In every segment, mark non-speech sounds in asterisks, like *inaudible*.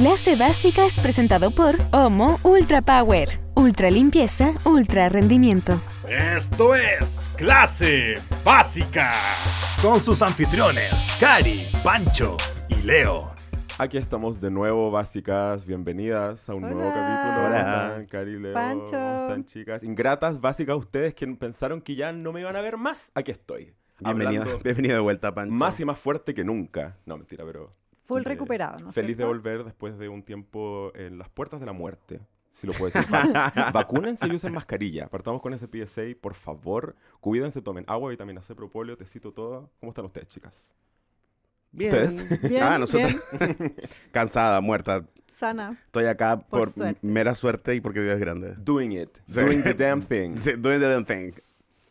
Clase básica es presentado por Homo Ultra Power. Ultra limpieza, ultra rendimiento. Esto es Clase Básica. Con sus anfitriones, Cari, Pancho y Leo. Aquí estamos de nuevo, básicas, bienvenidas a un nuevo capítulo. Hola, Cari, Leo. Pancho. ¿Cómo están, chicas? Ingratas, básicas, ustedes que pensaron que ya no me iban a ver más, aquí estoy. Bienvenido, *laughs* bienvenido de vuelta, Pancho. Más y más fuerte que nunca. No, mentira, pero Full eh, recuperado, ¿no? Feliz de volver después de un tiempo en las puertas de la muerte. Si lo puedes decir. *laughs* Vacúnense y usen mascarilla. Partamos con ese PSA, por favor. Cuídense, tomen agua, vitamina C, propóleo, tecito, todo. ¿Cómo están ustedes, chicas? Bien. ¿Ustedes? ah, *laughs* Cansada, muerta. Sana. Estoy acá por, mera suerte y porque Dios es grande. Doing it. Doing the damn thing. *laughs* doing the damn thing.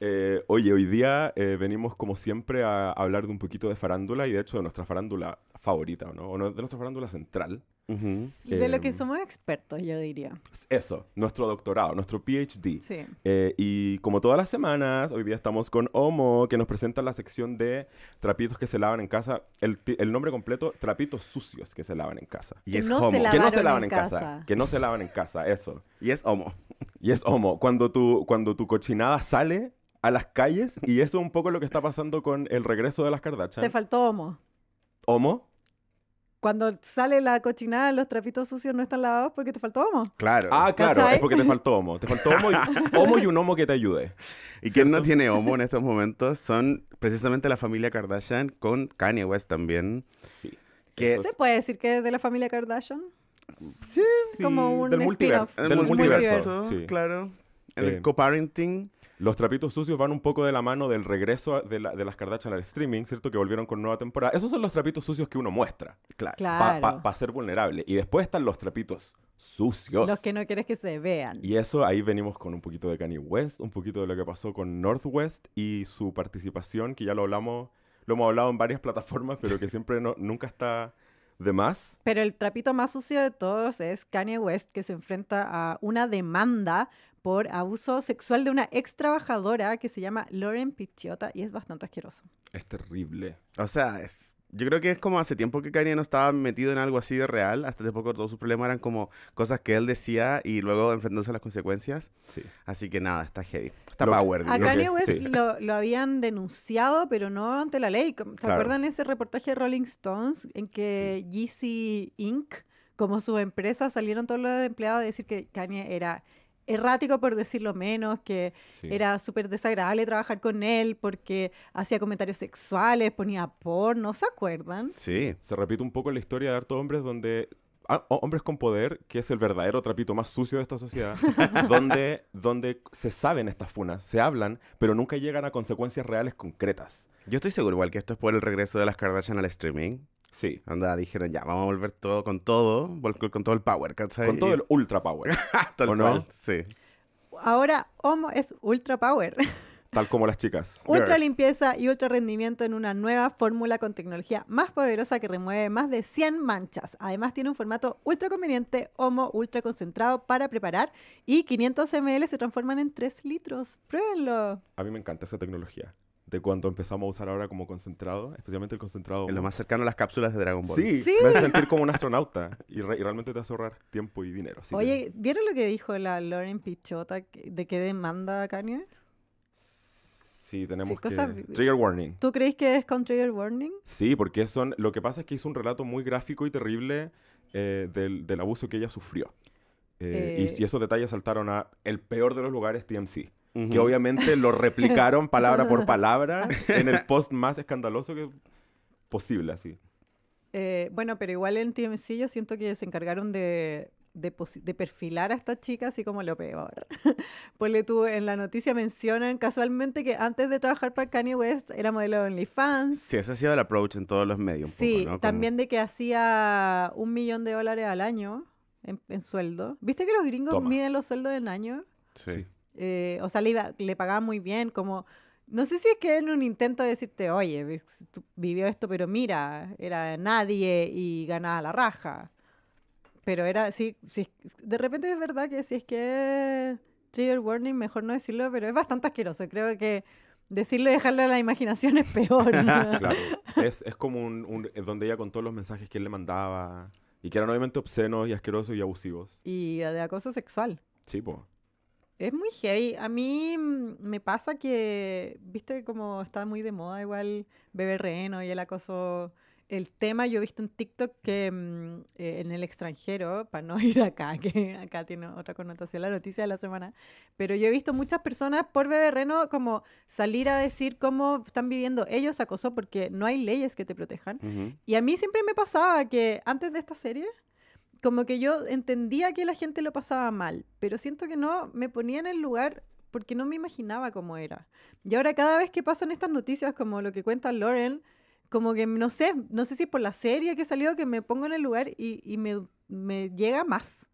Eh, oye, hoy día eh, venimos como siempre a hablar de un poquito de farándula y de hecho de nuestra farándula favorita, ¿no? O de nuestra farándula central. De lo que em, somos expertos, yo diría. Eso, nuestro doctorado, nuestro PhD. Sí. Eh, y como todas las semanas, hoy día estamos con Homo, que nos presenta la sección de trapitos que se lavan en casa. El, nombre completo, trapitos sucios que se lavan en casa. Y es no Homo. que no se lavan en casa. Que no se lavan en casa, eso. Y es Homo. Y es Homo. Cuando tu, cuando tu cochinada sale a las calles y eso es un poco lo que está pasando con el regreso de las Kardashian. Te faltó Homo. ¿Homo? Cuando sale la cochinada, los trapitos sucios no están lavados porque te faltó homo. Claro. Ah, claro, es porque te faltó homo. Te faltó homo y, *laughs* homo y un homo que te ayude. Y quien no tiene homo en estos momentos son precisamente la familia Kardashian con Kanye West también. Sí. Que ¿Se puede decir que es de la familia Kardashian? Sí, como un del multiverso. Del, multiverso, sí. claro. En eh. el coparenting. Los trapitos sucios van un poco de la mano del regreso de, las Kardashian al streaming, ¿cierto? Que volvieron con nueva temporada. Esos son los trapitos sucios que uno muestra. Claro. Para ser vulnerable. Y después están los trapitos sucios. Los que no quieres que se vean. Y eso ahí venimos con un poquito de Kanye West, un poquito de lo que pasó con Northwest y su participación, que ya lo hablamos, lo hemos hablado en varias plataformas, pero que siempre no, nunca está de más. Pero el trapito más sucio de todos es Kanye West, que se enfrenta a una demanda por abuso sexual de una ex trabajadora que se llama Lauren Pichiota y es bastante asqueroso. Es terrible. O sea, es yo creo que es como hace tiempo que Kanye no estaba metido en algo así de real. Hasta hace poco todos sus problemas eran como cosas que él decía y luego enfrentándose a las consecuencias. Sí. Así que nada, está heavy. Está lo power. a Kanye West lo, lo, habían denunciado, pero no ante la ley. ¿Se acuerdan ese reportaje de Rolling Stones en que Yeezy Inc., como su empresa, salieron todos los empleados a decir que Kanye era errático por decirlo menos, que era súper desagradable trabajar con él porque hacía comentarios sexuales, ponía no ¿se acuerdan? Sí, se repite un poco la historia de harto hombres donde ah, hombres con poder, que es el verdadero trapito más sucio de esta sociedad, *laughs* donde, donde se saben estas funas, se hablan, pero nunca llegan a consecuencias reales concretas. Yo estoy seguro igual que esto es por el regreso de las Kardashian al streaming. Sí. Anda, dijeron, ya, vamos a volver todo con todo, con todo el power, Con todo el ultra power. *laughs* Sí. Ahora Homo es ultra power. *laughs* Tal como las chicas. Ultra limpieza y ultra rendimiento en una nueva fórmula con tecnología más poderosa que remueve más de 100 manchas. Además tiene un formato ultra conveniente, homo ultra concentrado para preparar y 500 ml se transforman en 3 litros. Pruébenlo. A mí me encanta esa tecnología de cuando empezamos a usar ahora como concentrado, especialmente el concentrado. En lo más cercano a las cápsulas de Dragon Ball. Sí, ¿Sí? me a sentir como un astronauta y, realmente te a ahorrar tiempo y dinero. Oye, ¿vieron lo que dijo la Lauren Pichota de qué demanda Kanye? Sí, tenemos que... Trigger warning. ¿Tú crees que es con trigger warning? Sí, porque son... Lo que pasa es que hizo un relato muy gráfico y terrible eh, del, abuso que ella sufrió. Eh, y, eh. esos detalles saltaron a el peor de los lugares TMC. Que obviamente lo replicaron *laughs* palabra por palabra ah. en el post más escandaloso que posible, así. Eh, bueno, pero igual en TMC yo siento que se encargaron de, perfilar a esta chica así como lo peor. *laughs* Ponle tú, en la noticia mencionan casualmente que antes de trabajar para Kanye West era modelo de OnlyFans. Sí, ese ha sido el approach en todos los medios. sí, también de que hacía un millón de dólares al año en, sueldo. ¿Viste que los gringos miden los sueldos en año? sí. Eh, o sea, le, le pagaba muy bien, como, no sé si es que en un intento de decirte, oye, vivió esto, pero mira, era nadie y ganaba la raja. Pero era, sí, sí de repente es verdad que si es que trigger warning, mejor no decirlo, pero es bastante asqueroso, creo que... Decirlo y dejarlo a la imaginación es peor. *laughs* claro. Es, es como un, donde ella contó los mensajes que él le mandaba. Y que eran obviamente obscenos y asquerosos y abusivos. Y de acoso sexual. Sí, pues es muy heavy. A mí mm, me pasa que, viste, como está muy de moda igual beber reno y el acoso. El tema, yo he visto en TikTok que mm, eh, en el extranjero, para no *laughs* ir acá, que acá tiene otra connotación la noticia de la semana, pero yo he visto muchas personas por beber reno como salir a decir cómo están viviendo ellos acoso porque no hay leyes que te protejan. Y a mí siempre me pasaba que antes de esta serie, como que yo entendía que la gente lo pasaba mal, pero siento que no me ponía en el lugar porque no me imaginaba cómo era. Y ahora cada vez que pasan estas noticias, como lo que cuenta Lauren, como que no sé, no sé si es por la serie que salió que me pongo en el lugar y, me, me llega más.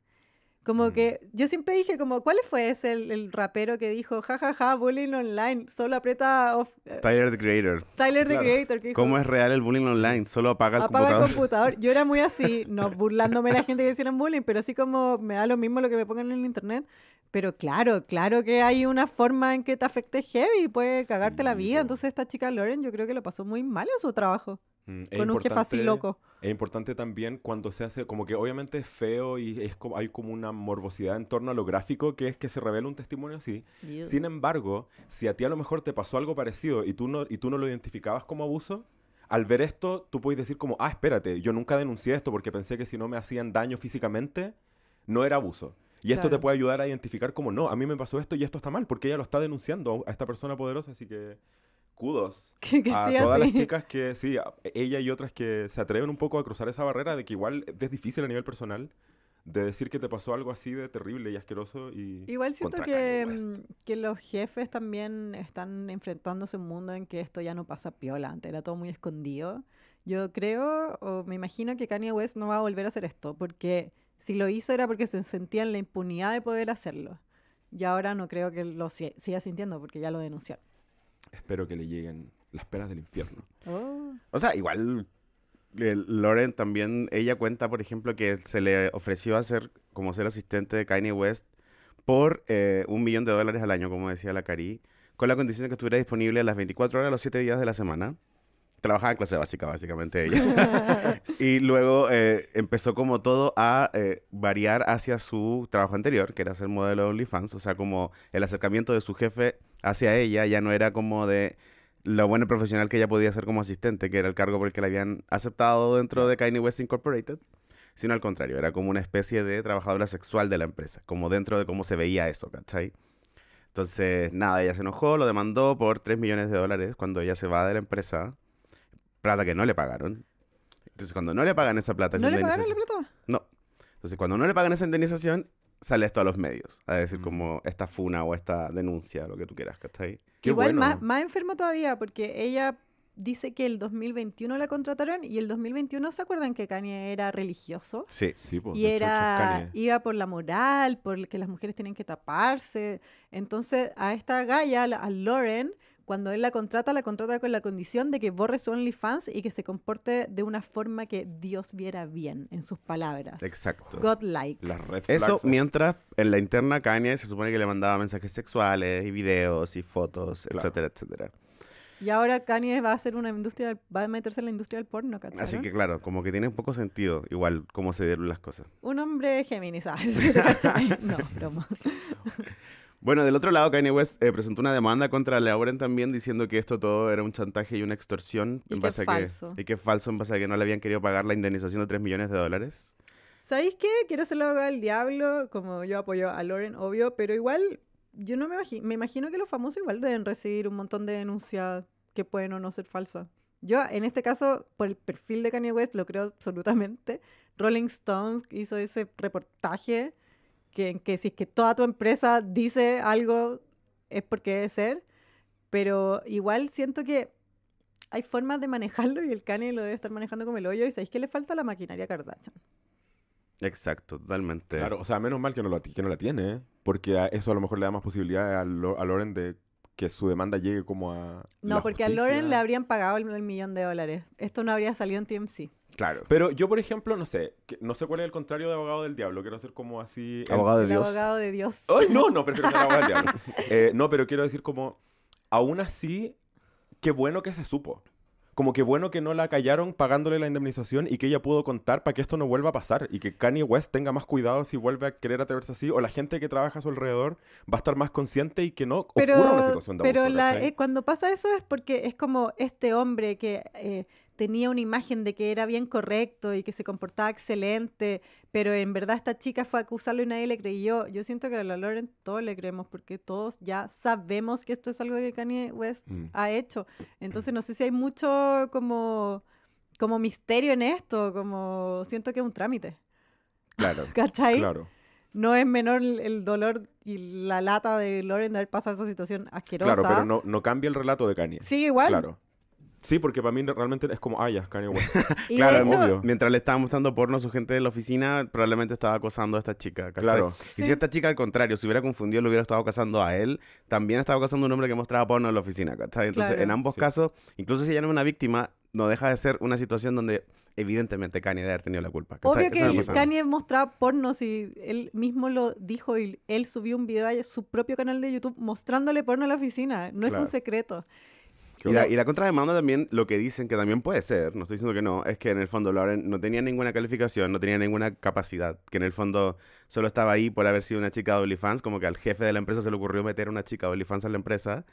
Como mm. que yo siempre dije, como, ¿cuál fue ese el, rapero que dijo, ja, ja, ja, bullying online, solo aprieta off, eh, Tyler the Creator. Tyler the Creator. Que ¿Cómo es real el bullying online? Solo apaga el computador. Yo era muy así, *laughs* no burlándome la gente que hicieron bullying, pero así como me da lo mismo lo que me pongan en el internet. Pero claro, claro que hay una forma en que te afecte heavy y puede cagarte la vida. Entonces esta chica Lauren yo creo que lo pasó muy mal en su trabajo. Mm, con loco. Es importante también cuando se hace, como que obviamente es feo y es hay como una morbosidad en torno a lo gráfico, que es que se revela un testimonio así. Sin embargo, si a ti a lo mejor te pasó algo parecido y tú no, y tú no lo identificabas como abuso, al ver esto tú puedes decir como, ah, espérate, yo nunca denuncié esto porque pensé que si no me hacían daño físicamente, no era abuso. Y esto te puede ayudar a identificar como, no, a mí me pasó esto y esto está mal, porque ella lo está denunciando a esta persona poderosa, así que escudos *laughs* a todas las chicas que, sí, ella y otras que se atreven un poco a cruzar esa barrera de que igual es difícil a nivel personal de decir que te pasó algo así de terrible y asqueroso y igual siento que, mm, que los jefes también están enfrentándose a un mundo en que esto ya no pasa piola antes era todo muy escondido yo creo o me imagino que Kanye West no va a volver a hacer esto porque si lo hizo era porque se sentía en la impunidad de poder hacerlo y ahora no creo que lo siga sintiendo porque ya lo denunciaron espero que le lleguen las peras del infierno. Oh. O sea, igual eh, Lauren también, ella cuenta, por ejemplo, que se le ofreció hacer como ser asistente de Kanye West por eh, un millón de dólares al año, como decía la Cari, con la condición de que estuviera disponible a las 24 horas, los 7 días de la semana. Trabajaba en clase básica, básicamente ella. *laughs* y luego eh, empezó como todo a variar hacia su trabajo anterior, que era ser modelo de OnlyFans, o sea, como el acercamiento de su jefe hacia ella ya no era como de lo bueno profesional que ella podía ser como asistente, que era el cargo por el que la habían aceptado dentro de Kanye West Incorporated, sino al contrario, era como una especie de trabajadora sexual de la empresa, como dentro de cómo se veía eso, ¿cachai? Entonces, nada, ella se enojó, lo demandó por 3 millones de dólares cuando ella se va de la empresa, plata que no le pagaron. Entonces, cuando no le pagan esa plata... ¿No le pagaron la plata? No. Entonces, cuando no le pagan esa indemnización, sale esto a los medios, a decir mm. como esta funa o esta denuncia, lo que tú quieras, ¿cachai? ahí. Igual más, más enfermo todavía, porque ella dice que el 2021 la contrataron y el 2021 se acuerdan que Kanye era religioso. Sí, sí, pues, y era iba por la moral, por que las mujeres tienen que taparse. Entonces a esta Gaia, a Lauren, cuando él la contrata, la contrata con la condición de que borre su OnlyFans y que se comporte de una forma que Dios viera bien, en sus palabras. Exacto. Godlike. Las Eso mientras en la interna Kanye se supone que le mandaba mensajes sexuales y videos y fotos, etcétera, etcétera. Y ahora Kanye va a hacer una industria, va a meterse en la industria del porno, ¿cacharon? Así que claro, como que tiene un poco sentido, igual cómo se dieron las cosas. Un hombre Géminis, *laughs* no, broma. *laughs* Bueno, del otro lado, Kanye West eh, presentó una demanda contra Lauren también diciendo que esto todo era un chantaje y una extorsión. en base es falso. A que, y que es falso en base a que no le habían querido pagar la indemnización de 3 millones de dólares. ¿Sabéis qué? Quiero hacerlo al diablo, como yo apoyo a Lauren, obvio, pero igual yo no me imagino, me imagino que los famosos igual deben recibir un montón de denuncias que pueden o no ser falsas. Yo, en este caso, por el perfil de Kanye West, lo creo absolutamente. Rolling Stones hizo ese reportaje que, si es que toda tu empresa dice algo es porque debe ser, pero igual siento que hay formas de manejarlo y el Kanye lo debe estar manejando como el hoyo y sabéis que le falta la maquinaria Kardashian. Exacto, totalmente. Claro, o sea, menos mal que no, lo, que la tiene, porque eso a lo mejor le da más posibilidad a, Loren de que su demanda llegue como a... No, porque a Loren le habrían pagado el, el millón de dólares. Esto no habría salido en TMC. Claro. Pero yo, por ejemplo, no sé, no sé cuál es el contrario de abogado del diablo. Quiero ser como así. Abogado de Dios. Abogado de Dios. no, no, del diablo. *laughs* Eh, no, pero quiero decir como, aún así, qué bueno que se supo. Como qué bueno que no la callaron pagándole la indemnización y que ella pudo contar para que esto no vuelva a pasar y que Kanye West tenga más cuidado si vuelve a querer atreverse así o la gente que trabaja a su alrededor va a estar más consciente y que no pero, ocurra una situación de Pero eh, cuando pasa eso es porque es como este hombre que eh, tenía una imagen de que era bien correcto y que se comportaba excelente, pero en verdad esta chica fue a acusarlo y nadie le creyó. Yo siento que a la Lauren todos le creemos porque todos ya sabemos que esto es algo que Kanye West mm. ha hecho. Entonces *clears throat* no sé si hay mucho como, como misterio en esto, como siento que es un trámite. Claro. *laughs* ¿Cachai? No es menor el dolor y la lata de Lauren de haber pasado esa situación asquerosa. Claro, pero no, no cambia el relato de Kanye. Sí, igual. Claro. Sí, porque para mí realmente es como, ah, ya, Kanye West. *laughs* claro, hecho, obvio. Mientras le estaba mostrando porno a su gente de la oficina, probablemente estaba acosando a esta chica. ¿cachai? Claro. Y si esta chica, al contrario, se hubiera confundido, le hubiera estado acosando a él, también estaba acosando a un hombre que mostraba porno en la oficina, ¿cachai? Entonces, en ambos casos, incluso si ella no es una víctima, no deja de ser una situación donde evidentemente Kanye debe haber tenido la culpa. ¿cachai? Obvio que Kanye mostraba porno si él mismo lo dijo y él subió un video a su propio canal de YouTube mostrándole porno a la oficina. No es un secreto. Y la, y la, contrademanda también, lo que dicen, que también puede ser, no estoy diciendo que no, es que en el fondo Lauren no tenía ninguna calificación, no tenía ninguna capacidad, que en el fondo solo estaba ahí por haber sido una chica de OnlyFans, como que al jefe de la empresa se le ocurrió meter una chica de OnlyFans a la empresa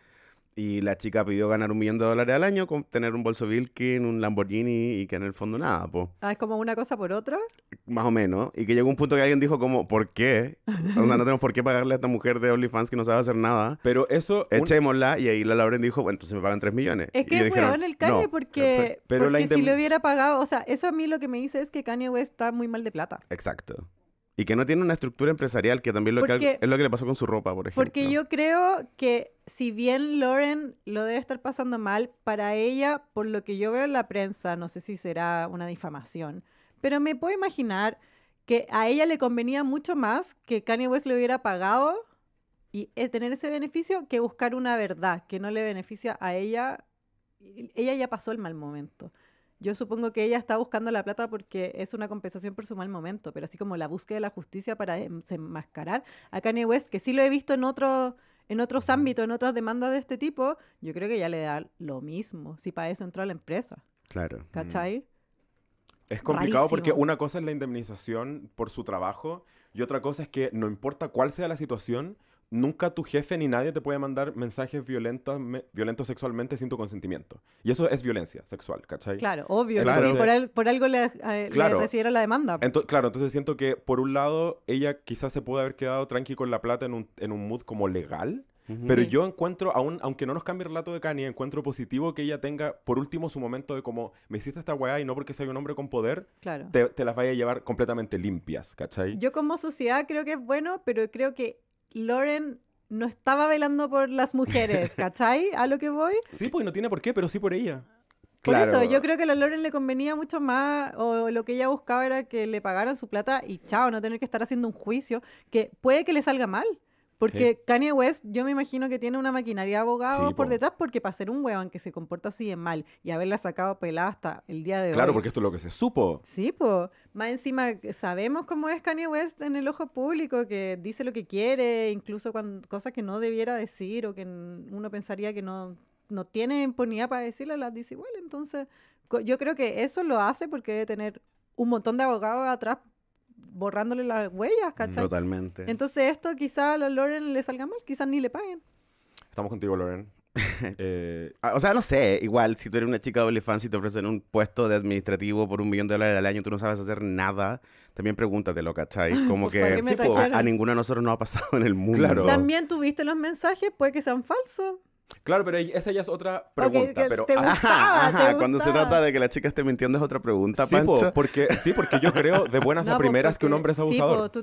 y la chica pidió ganar un millón de dólares al año con tener un bolso Vilkin, un Lamborghini y que en el fondo nada, po. Ah, es como una cosa por otra. Más o menos. Y que llegó un punto que alguien dijo como, ¿por qué? o sea, no tenemos por qué pagarle a esta mujer de OnlyFans que no sabe hacer nada. Pero eso... Echémosla. Y ahí la Lauren dijo, bueno, entonces me pagan 3 millones. Es que es en el Kanye porque, pero si le hubiera pagado... O sea, eso a mí lo que me dice es que Kanye West está muy mal de plata. Exacto. Y que no tiene una estructura empresarial, que también lo es lo que le pasó con su ropa, por ejemplo. Porque yo creo que si bien Lauren lo debe estar pasando mal, para ella, por lo que yo veo en la prensa, no sé si será una difamación, pero me puedo imaginar que a ella le convenía mucho más que Kanye West le hubiera pagado y eh, tener ese beneficio que buscar una verdad que no le beneficia a ella. Ella ya pasó el mal momento. Yo supongo que ella está buscando la plata porque es una compensación por su mal momento, pero así como la búsqueda de la justicia para desenmascarar a Kanye West, que sí lo he visto en otros en otros ámbitos, en otras demandas de este tipo, yo creo que ya le da lo mismo, si para eso entró a la empresa. Claro. ¿Cachai? Es complicado porque una cosa es la indemnización por su trabajo y otra cosa es que no importa cuál sea la situación, nunca tu jefe ni nadie te puede mandar mensajes violentos, violentos sexualmente sin tu consentimiento. Y eso es violencia sexual, ¿cachai? Claro, obvio. por, algo le, eh, la demanda. claro, entonces siento que por un lado ella quizás se puede haber quedado tranqui con la plata en un, mood como legal. Pero yo encuentro, aún, aunque no nos cambie el relato de Kanye, encuentro positivo que ella tenga, por último, su momento de como, me hiciste esta weá y no porque soy un hombre con poder, te, te, las vaya a llevar completamente limpias, ¿cachai? Yo como sociedad creo que es bueno, pero creo que Lauren no estaba velando por las mujeres, *laughs* ¿cachai? A lo que voy. Sí, pues no tiene por qué, pero sí por ella. Por eso, yo creo que a la Lauren le convenía mucho más, o lo que ella buscaba era que le pagaran su plata y chao, no tener que estar haciendo un juicio, que puede que le salga mal. Porque Kanye West, yo me imagino que tiene una maquinaria de abogados por detrás, porque para ser un huevón que se comporta así de mal y haberla sacado pelada hasta el día de hoy. Claro, porque esto es lo que se supo. Sí, pues. Más encima, eh, sabemos cómo es Kanye West en el ojo público, que dice lo que quiere, incluso cosas que no debiera decir o que uno pensaría que no, no tiene impunidad para decirle, las dice Entonces, yo creo que eso lo hace porque debe tener un montón de abogados atrás borrándole las huellas, ¿cachai? Totalmente. Entonces esto quizá a Lauren Loren le salga mal, quizás ni le paguen. Estamos contigo, Loren. *laughs* Eh, ah, o sea, no sé, igual si tú eres una chica de fan, si te ofrecen un puesto de administrativo por un millón de dólares al año, y tú no sabes hacer nada, también pregúntatelo, ¿cachai? *laughs* Como que a, ninguno de nosotros nos ha pasado en el mundo. Claro. También tuviste los mensajes, puede que sean falsos. Claro, pero esa ya es otra pregunta. pero cuando se trata de que la chica esté mintiendo es otra pregunta, sí, porque sí, porque yo creo de buenas *laughs* a primeras que un hombre es abusador. Sí,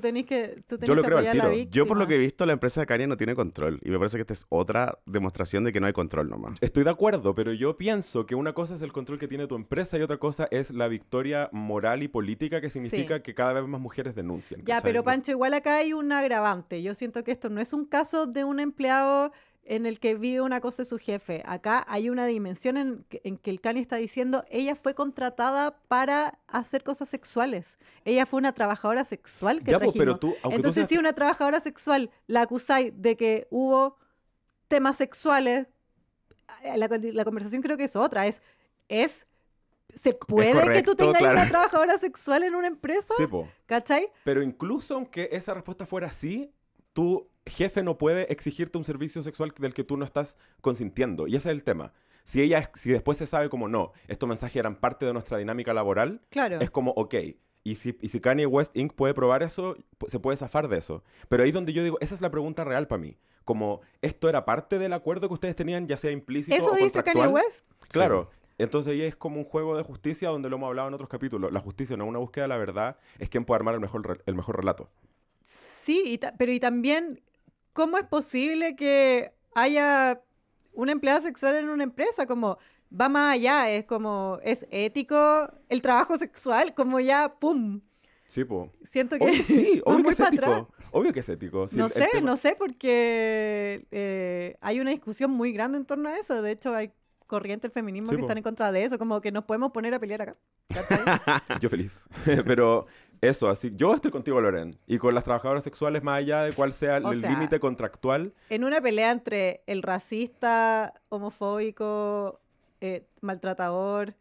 tú que Yo lo creo al tiro. Yo por lo que he visto la empresa de Kanye no tiene control y me parece que esta es otra demostración de que no hay control nomás. Estoy de acuerdo, pero yo pienso que una cosa es el control que tiene tu empresa y otra cosa es la victoria moral y política que significa que cada vez más mujeres denuncian. Ya, pero Pancho, igual acá hay un agravante. Yo siento que esto no es un caso de un empleado en el que vive una cosa de su jefe. Acá hay una dimensión en, que el Kanye está diciendo, ella fue contratada para hacer cosas sexuales. Ella fue una trabajadora sexual que ya, pues, Pero tú, Entonces, si una trabajadora sexual la acusáis de que hubo temas sexuales, eh, la, conversación creo que es otra, es, es ¿Se puede que tú tengas una trabajadora sexual en una empresa? Sí, Pero incluso aunque esa respuesta fuera así, tú jefe no puede exigirte un servicio sexual del que tú no estás consintiendo. Y ese es el tema. Si ella, si después se sabe como no, estos mensajes eran parte de nuestra dinámica laboral, claro. es como, ok, y si, Kanye West Inc. puede probar eso, se puede zafar de eso. Pero ahí es donde yo digo, esa es la pregunta real para mí. Como, ¿esto era parte del acuerdo que ustedes tenían, ya sea implícito o contractual? ¿Eso dice Kanye West? Claro. Entonces ahí es como un juego de justicia donde lo hemos hablado en otros capítulos. La justicia no es una búsqueda de la verdad, es quien puede armar el mejor, el mejor relato. Sí, pero y también ¿cómo es posible que haya una empleada sexual en una empresa? Como va más allá, es como, es ético el trabajo *laughs* sexual, como ya, ¡pum! Sí, po. Siento que... Obvio, *laughs* sí, obvio que es ético. Obvio que es ético. no sé, no sé, porque eh, hay una discusión muy grande en torno a eso. De hecho, hay corrientes feminismo que están en contra de eso. Como que nos podemos poner a pelear acá. *laughs* Yo feliz. Pero eso, así, yo estoy contigo, Loren, y con las trabajadoras sexuales, más allá de cuál sea el límite contractual. En una pelea entre el racista, homofóbico, eh, maltratador,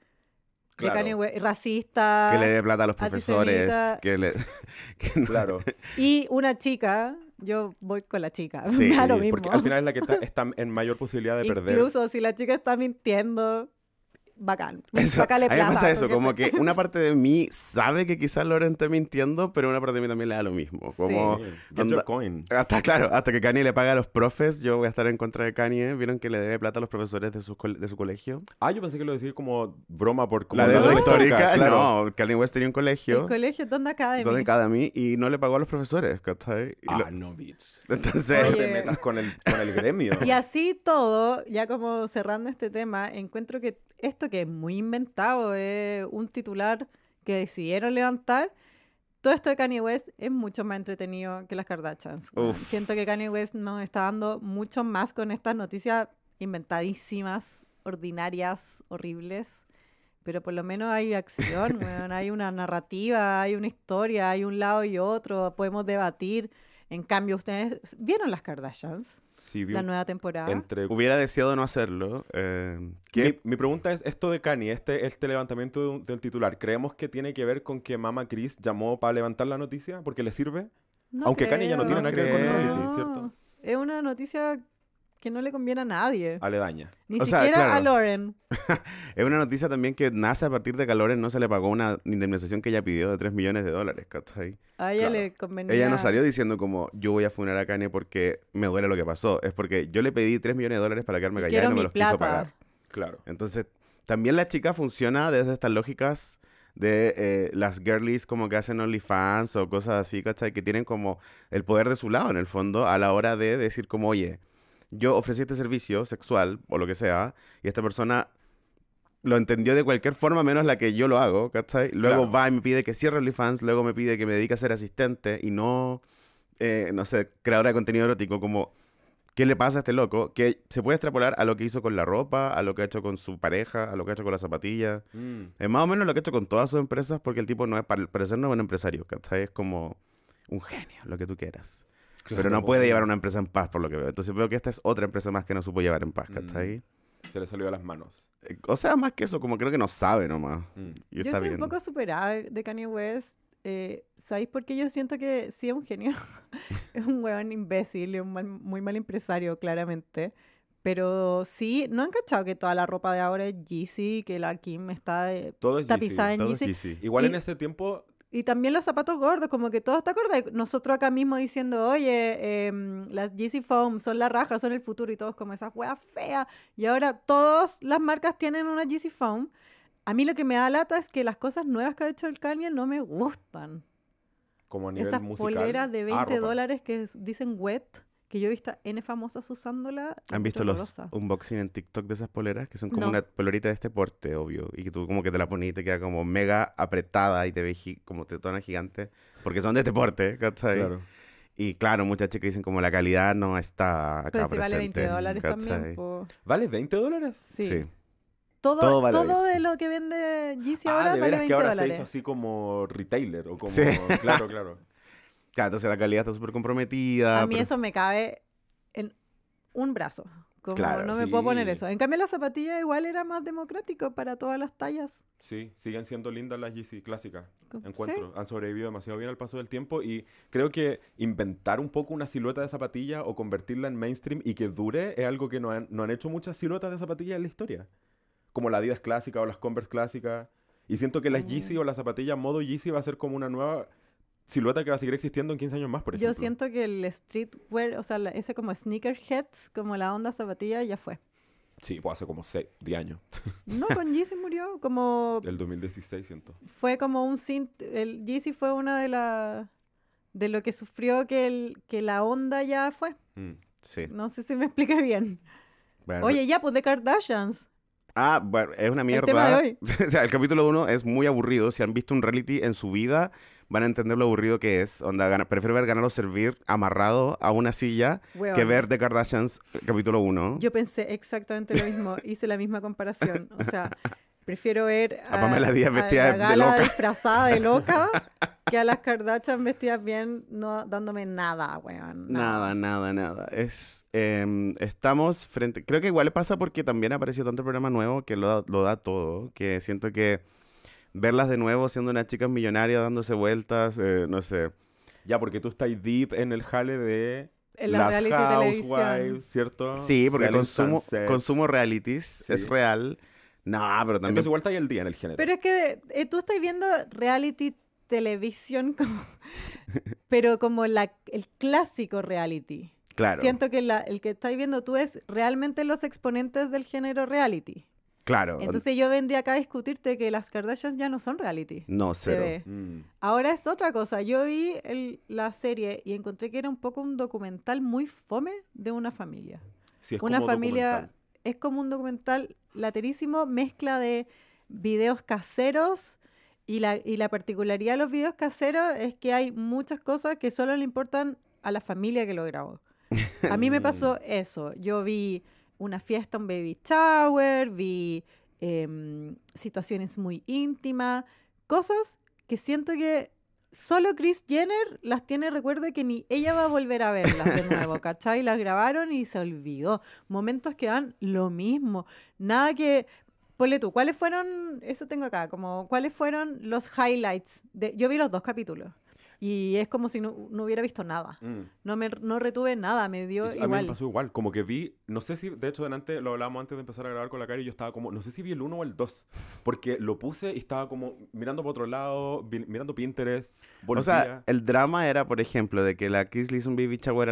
racista. Que le dé plata a los profesores. Que le, *laughs* Claro. Y una chica, yo voy con la chica. claro *laughs* mismo. Porque al final es la que está, en mayor posibilidad de perder. Incluso si la chica está mintiendo bacán. *laughs* Eso, a mí pasa eso, como que *laughs* una parte de mí sabe que quizás Loren esté mintiendo, pero una parte de mí también le da lo mismo. Como, sí. coin. Hasta, claro, hasta que Kanye le paga a los profes, yo voy a estar en contra de Kanye. ¿Vieron que le debe plata a los profesores de su, de su colegio? Ah, yo pensé que lo decía como broma por... Como la deuda no. histórica, no. Kanye West tenía un colegio. Un colegio Donde Academy? Donde mí. y no le pagó a los profesores, ¿cachai? ahí... ah, no, bitch. Entonces... No te metas con el, con el gremio. y así todo, ya como cerrando este tema, encuentro que esto que es muy inventado, es un titular que decidieron levantar. Todo esto de Kanye West es mucho más entretenido que las Kardashians. Siento que Kanye West nos está dando mucho más con estas noticias inventadísimas, ordinarias, horribles. Pero por lo menos hay acción, *laughs* hay una narrativa, hay una historia, hay un lado y otro, podemos debatir en cambio, ustedes vieron las Kardashians, sí, vi la nueva temporada. hubiera deseado no hacerlo. Eh, mi, pregunta es esto de Kanye, este, este levantamiento del titular. ¿Creemos que tiene que ver con que Mama Chris llamó para levantar la noticia? ¿Porque le sirve? Aunque Kanye ya no tiene nada que ver con el reality, ¿cierto? Es una noticia que no le conviene a nadie. daña. Ni siquiera a Lauren. *laughs* es una noticia también que nace a partir de que a Lauren no se le pagó una indemnización que ella pidió de 3 millones de dólares, ¿cachai? A ella le convenía. Ella no salió diciendo como, yo voy a funerar a Kanye porque me duele lo que pasó. Es porque yo le pedí 3 millones de dólares para quedarme callada y no me los quiso pagar. Claro. Entonces, también la chica funciona desde estas lógicas de eh, las girlies como que hacen OnlyFans o cosas así, ¿cachai? Que tienen como el poder de su lado en el fondo a la hora de decir como, oye, yo ofrecí este servicio sexual o lo que sea, y esta persona lo entendió de cualquier forma menos la que yo lo hago, ¿cachai? Luego va y me pide que cierre OnlyFans, luego me pide que me dedique a ser asistente y no, eh, no sé, creadora de contenido erótico, como... ¿Qué le pasa a este loco? Que se puede extrapolar a lo que hizo con la ropa, a lo que ha hecho con su pareja, a lo que ha hecho con las zapatillas. Mm. Es más o menos lo que ha hecho con todas sus empresas, porque el tipo no es, para parecer no es un empresario, ¿cachai? Es como un genio, lo que tú quieras pero no puede llevar una empresa en paz, por lo que veo. Entonces veo que esta es otra empresa más que no supo llevar en paz, ¿cachai? ahí? Mm. Se le salió a las manos. Eh, o sea, más que eso, como creo que no sabe nomás. Mm. Yo estoy un poco superada de Kanye West. Eh, ¿Sabéis por qué yo siento que sí es un genio? *laughs* es un huevón imbécil y un muy mal empresario, claramente. Pero sí, ¿no han cachado que toda la ropa de ahora es Yeezy, que la Kim está, eh, todo tapizada en Igual en ese tiempo y también los zapatos gordos, como que todo está acorde. Nosotros acá mismo diciendo, oye, em, las Yeezy Foam son la raja, son el futuro y todos como esa weas fea. Y ahora todas las marcas tienen una Yeezy Foam. A mí lo que me da lata es que las cosas nuevas que ha hecho el Kanye no me gustan. Como a nivel Esas de 20 dólares que dicen wet que yo he visto N famosas usándola. ¿Han visto los unboxing en TikTok de esas poleras? Que son como una polerita de este porte, obvio. Y que tú como que te la pones y te queda como mega apretada y te ves como tetona gigante. Porque son de este porte, ¿cachai? Claro. Y claro, muchas chicas dicen como la calidad no está acá Pero si vale 20 dólares también. ¿Vale 20 dólares? Sí. Todo, todo, todo de lo que vende Yeezy ah, ahora de veras vale 20 que ahora se hizo así como retailer o como... Sí. *laughs* Claro, claro. Claro, entonces la calidad está súper comprometida. A mí eso me cabe en un brazo. claro, no me puedo poner eso. En cambio, la zapatilla igual era más democrático para todas las tallas. Sí, siguen siendo lindas las Yeezy clásicas. Encuentro. Han sobrevivido demasiado bien al paso del tiempo y creo que inventar un poco una silueta de zapatilla o convertirla en mainstream y que dure es algo que no han, no hecho muchas siluetas de zapatilla en la historia. Como la Adidas clásica o las Converse clásicas. Y siento que las o la zapatilla modo Yeezy va a ser como una nueva silueta que va a seguir existiendo en 15 años más, por ejemplo. Yo siento que el streetwear, o sea, ese como sneakerheads, como la onda zapatilla, ya fue. Sí, pues hace como 10 años. *laughs* No, con Yeezy murió como... El 2016, siento. Fue como un... El Yeezy fue una de las... De lo que sufrió que, el, que la onda ya fue. Mm, sí. No sé si me explica bien. Oye, ya, pues de Kardashians. Ah, bueno, es una mierda. El *laughs* o sea, el capítulo 1 es muy aburrido. Si han visto un reality en su vida, van a entender lo aburrido que es. Onda, prefiero ver o servir amarrado a una silla que ver The Kardashians capítulo 1. Yo pensé exactamente lo mismo, *laughs* hice la misma comparación. O sea, prefiero ver a, Pamela vestida de loca. disfrazada de loca *laughs* que a las Kardashians vestidas bien, no dándome nada, weón. Nada, nada, nada. Es, em, estamos frente. Creo que igual pasa porque también apareció tanto programa nuevo que lo, lo da todo, que siento que verlas de nuevo siendo unas chicas millonarias dándose vueltas, eh, no sé. Ya, porque tú estás deep en el jale de en la las reality housewives, ¿cierto? Sí, porque consumo, consumo realities es real. No, pero también... Entonces igual está ahí el día en el género. Pero es que eh, tú estás viendo reality televisión, *laughs* como... pero como la, el clásico reality. Claro. Siento que el que estás viendo tú es realmente los exponentes del género reality. Claro. Entonces yo vendría acá a discutirte que las Kardashians ya no son reality. No, cero. Mm. Ahora es otra cosa. Yo vi la serie y encontré que era un poco un documental muy fome de una familia. es una como familia es como un documental laterísimo, mezcla de videos caseros. Y la, y la particularidad de los videos caseros es que hay muchas cosas que solo le importan a la familia que lo grabó. A mí me *laughs* pasó eso. Yo vi una fiesta, un baby shower, vi em, situaciones muy íntimas, cosas que siento que solo Chris Jenner las tiene recuerdo que ni ella va a volver a verlas de *laughs* nuevo, ¿cachai? Las grabaron y se olvidó. Momentos que dan lo mismo. Nada que. Ponle tú, ¿cuáles fueron, eso tengo acá, como, cuáles fueron los highlights? De, yo vi los dos capítulos. Y es como si no, hubiera visto nada. Mm. No me no retuve nada, me dio igual. A mí me pasó igual, como que vi, no sé si, de hecho, delante lo hablábamos antes de empezar a grabar con la cara y yo estaba como, no sé si vi el uno o el dos, porque lo puse y estaba como mirando por otro lado, mirando Pinterest. O sea, el drama era, por ejemplo, de que la Chris le hizo un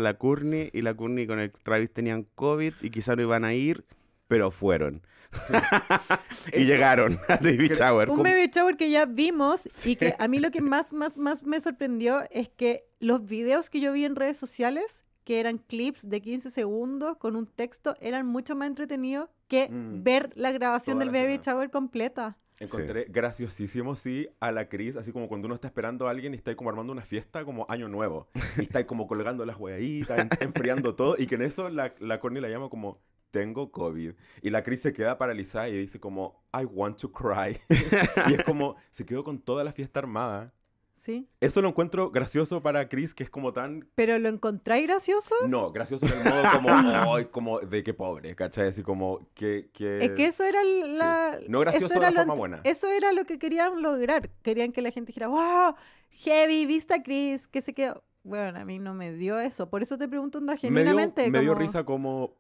la Courtney y la Courtney con el Travis tenían COVID y quizá no iban a ir pero fueron. *laughs* y llegaron a baby shower. Un baby shower que ya vimos y que a mí lo que más, más, más me sorprendió es que los videos que yo vi en redes sociales, que eran clips de 15 segundos con un texto, eran mucho más entretenidos que mm. ver la grabación del baby shower completa. Encontré graciosísimo, sí, a la Cris, así como cuando uno está esperando a alguien y está como armando una fiesta como año nuevo. Y está como colgando las hueáitas, *laughs* enfriando todo. Y que en eso la, la Corny la llama como, tengo COVID. Y la Cris se queda paralizada y dice como, I want to cry. *laughs* y es como, se quedó con toda la fiesta armada. Sí. Eso lo encuentro gracioso para Chris, que es como tan... ¿Pero lo encontráis gracioso? No, gracioso en el modo como, *laughs* como de qué pobre, ¿cachai? Así como que... que... Es que eso era la... No gracioso eso era de la forma buena. Eso era lo que querían lograr. Querían que la gente dijera, wow, heavy, vista Cris? que se quedó... Bueno, a mí no me dio eso. Por eso te pregunto, anda, genuinamente. Me dio risa como...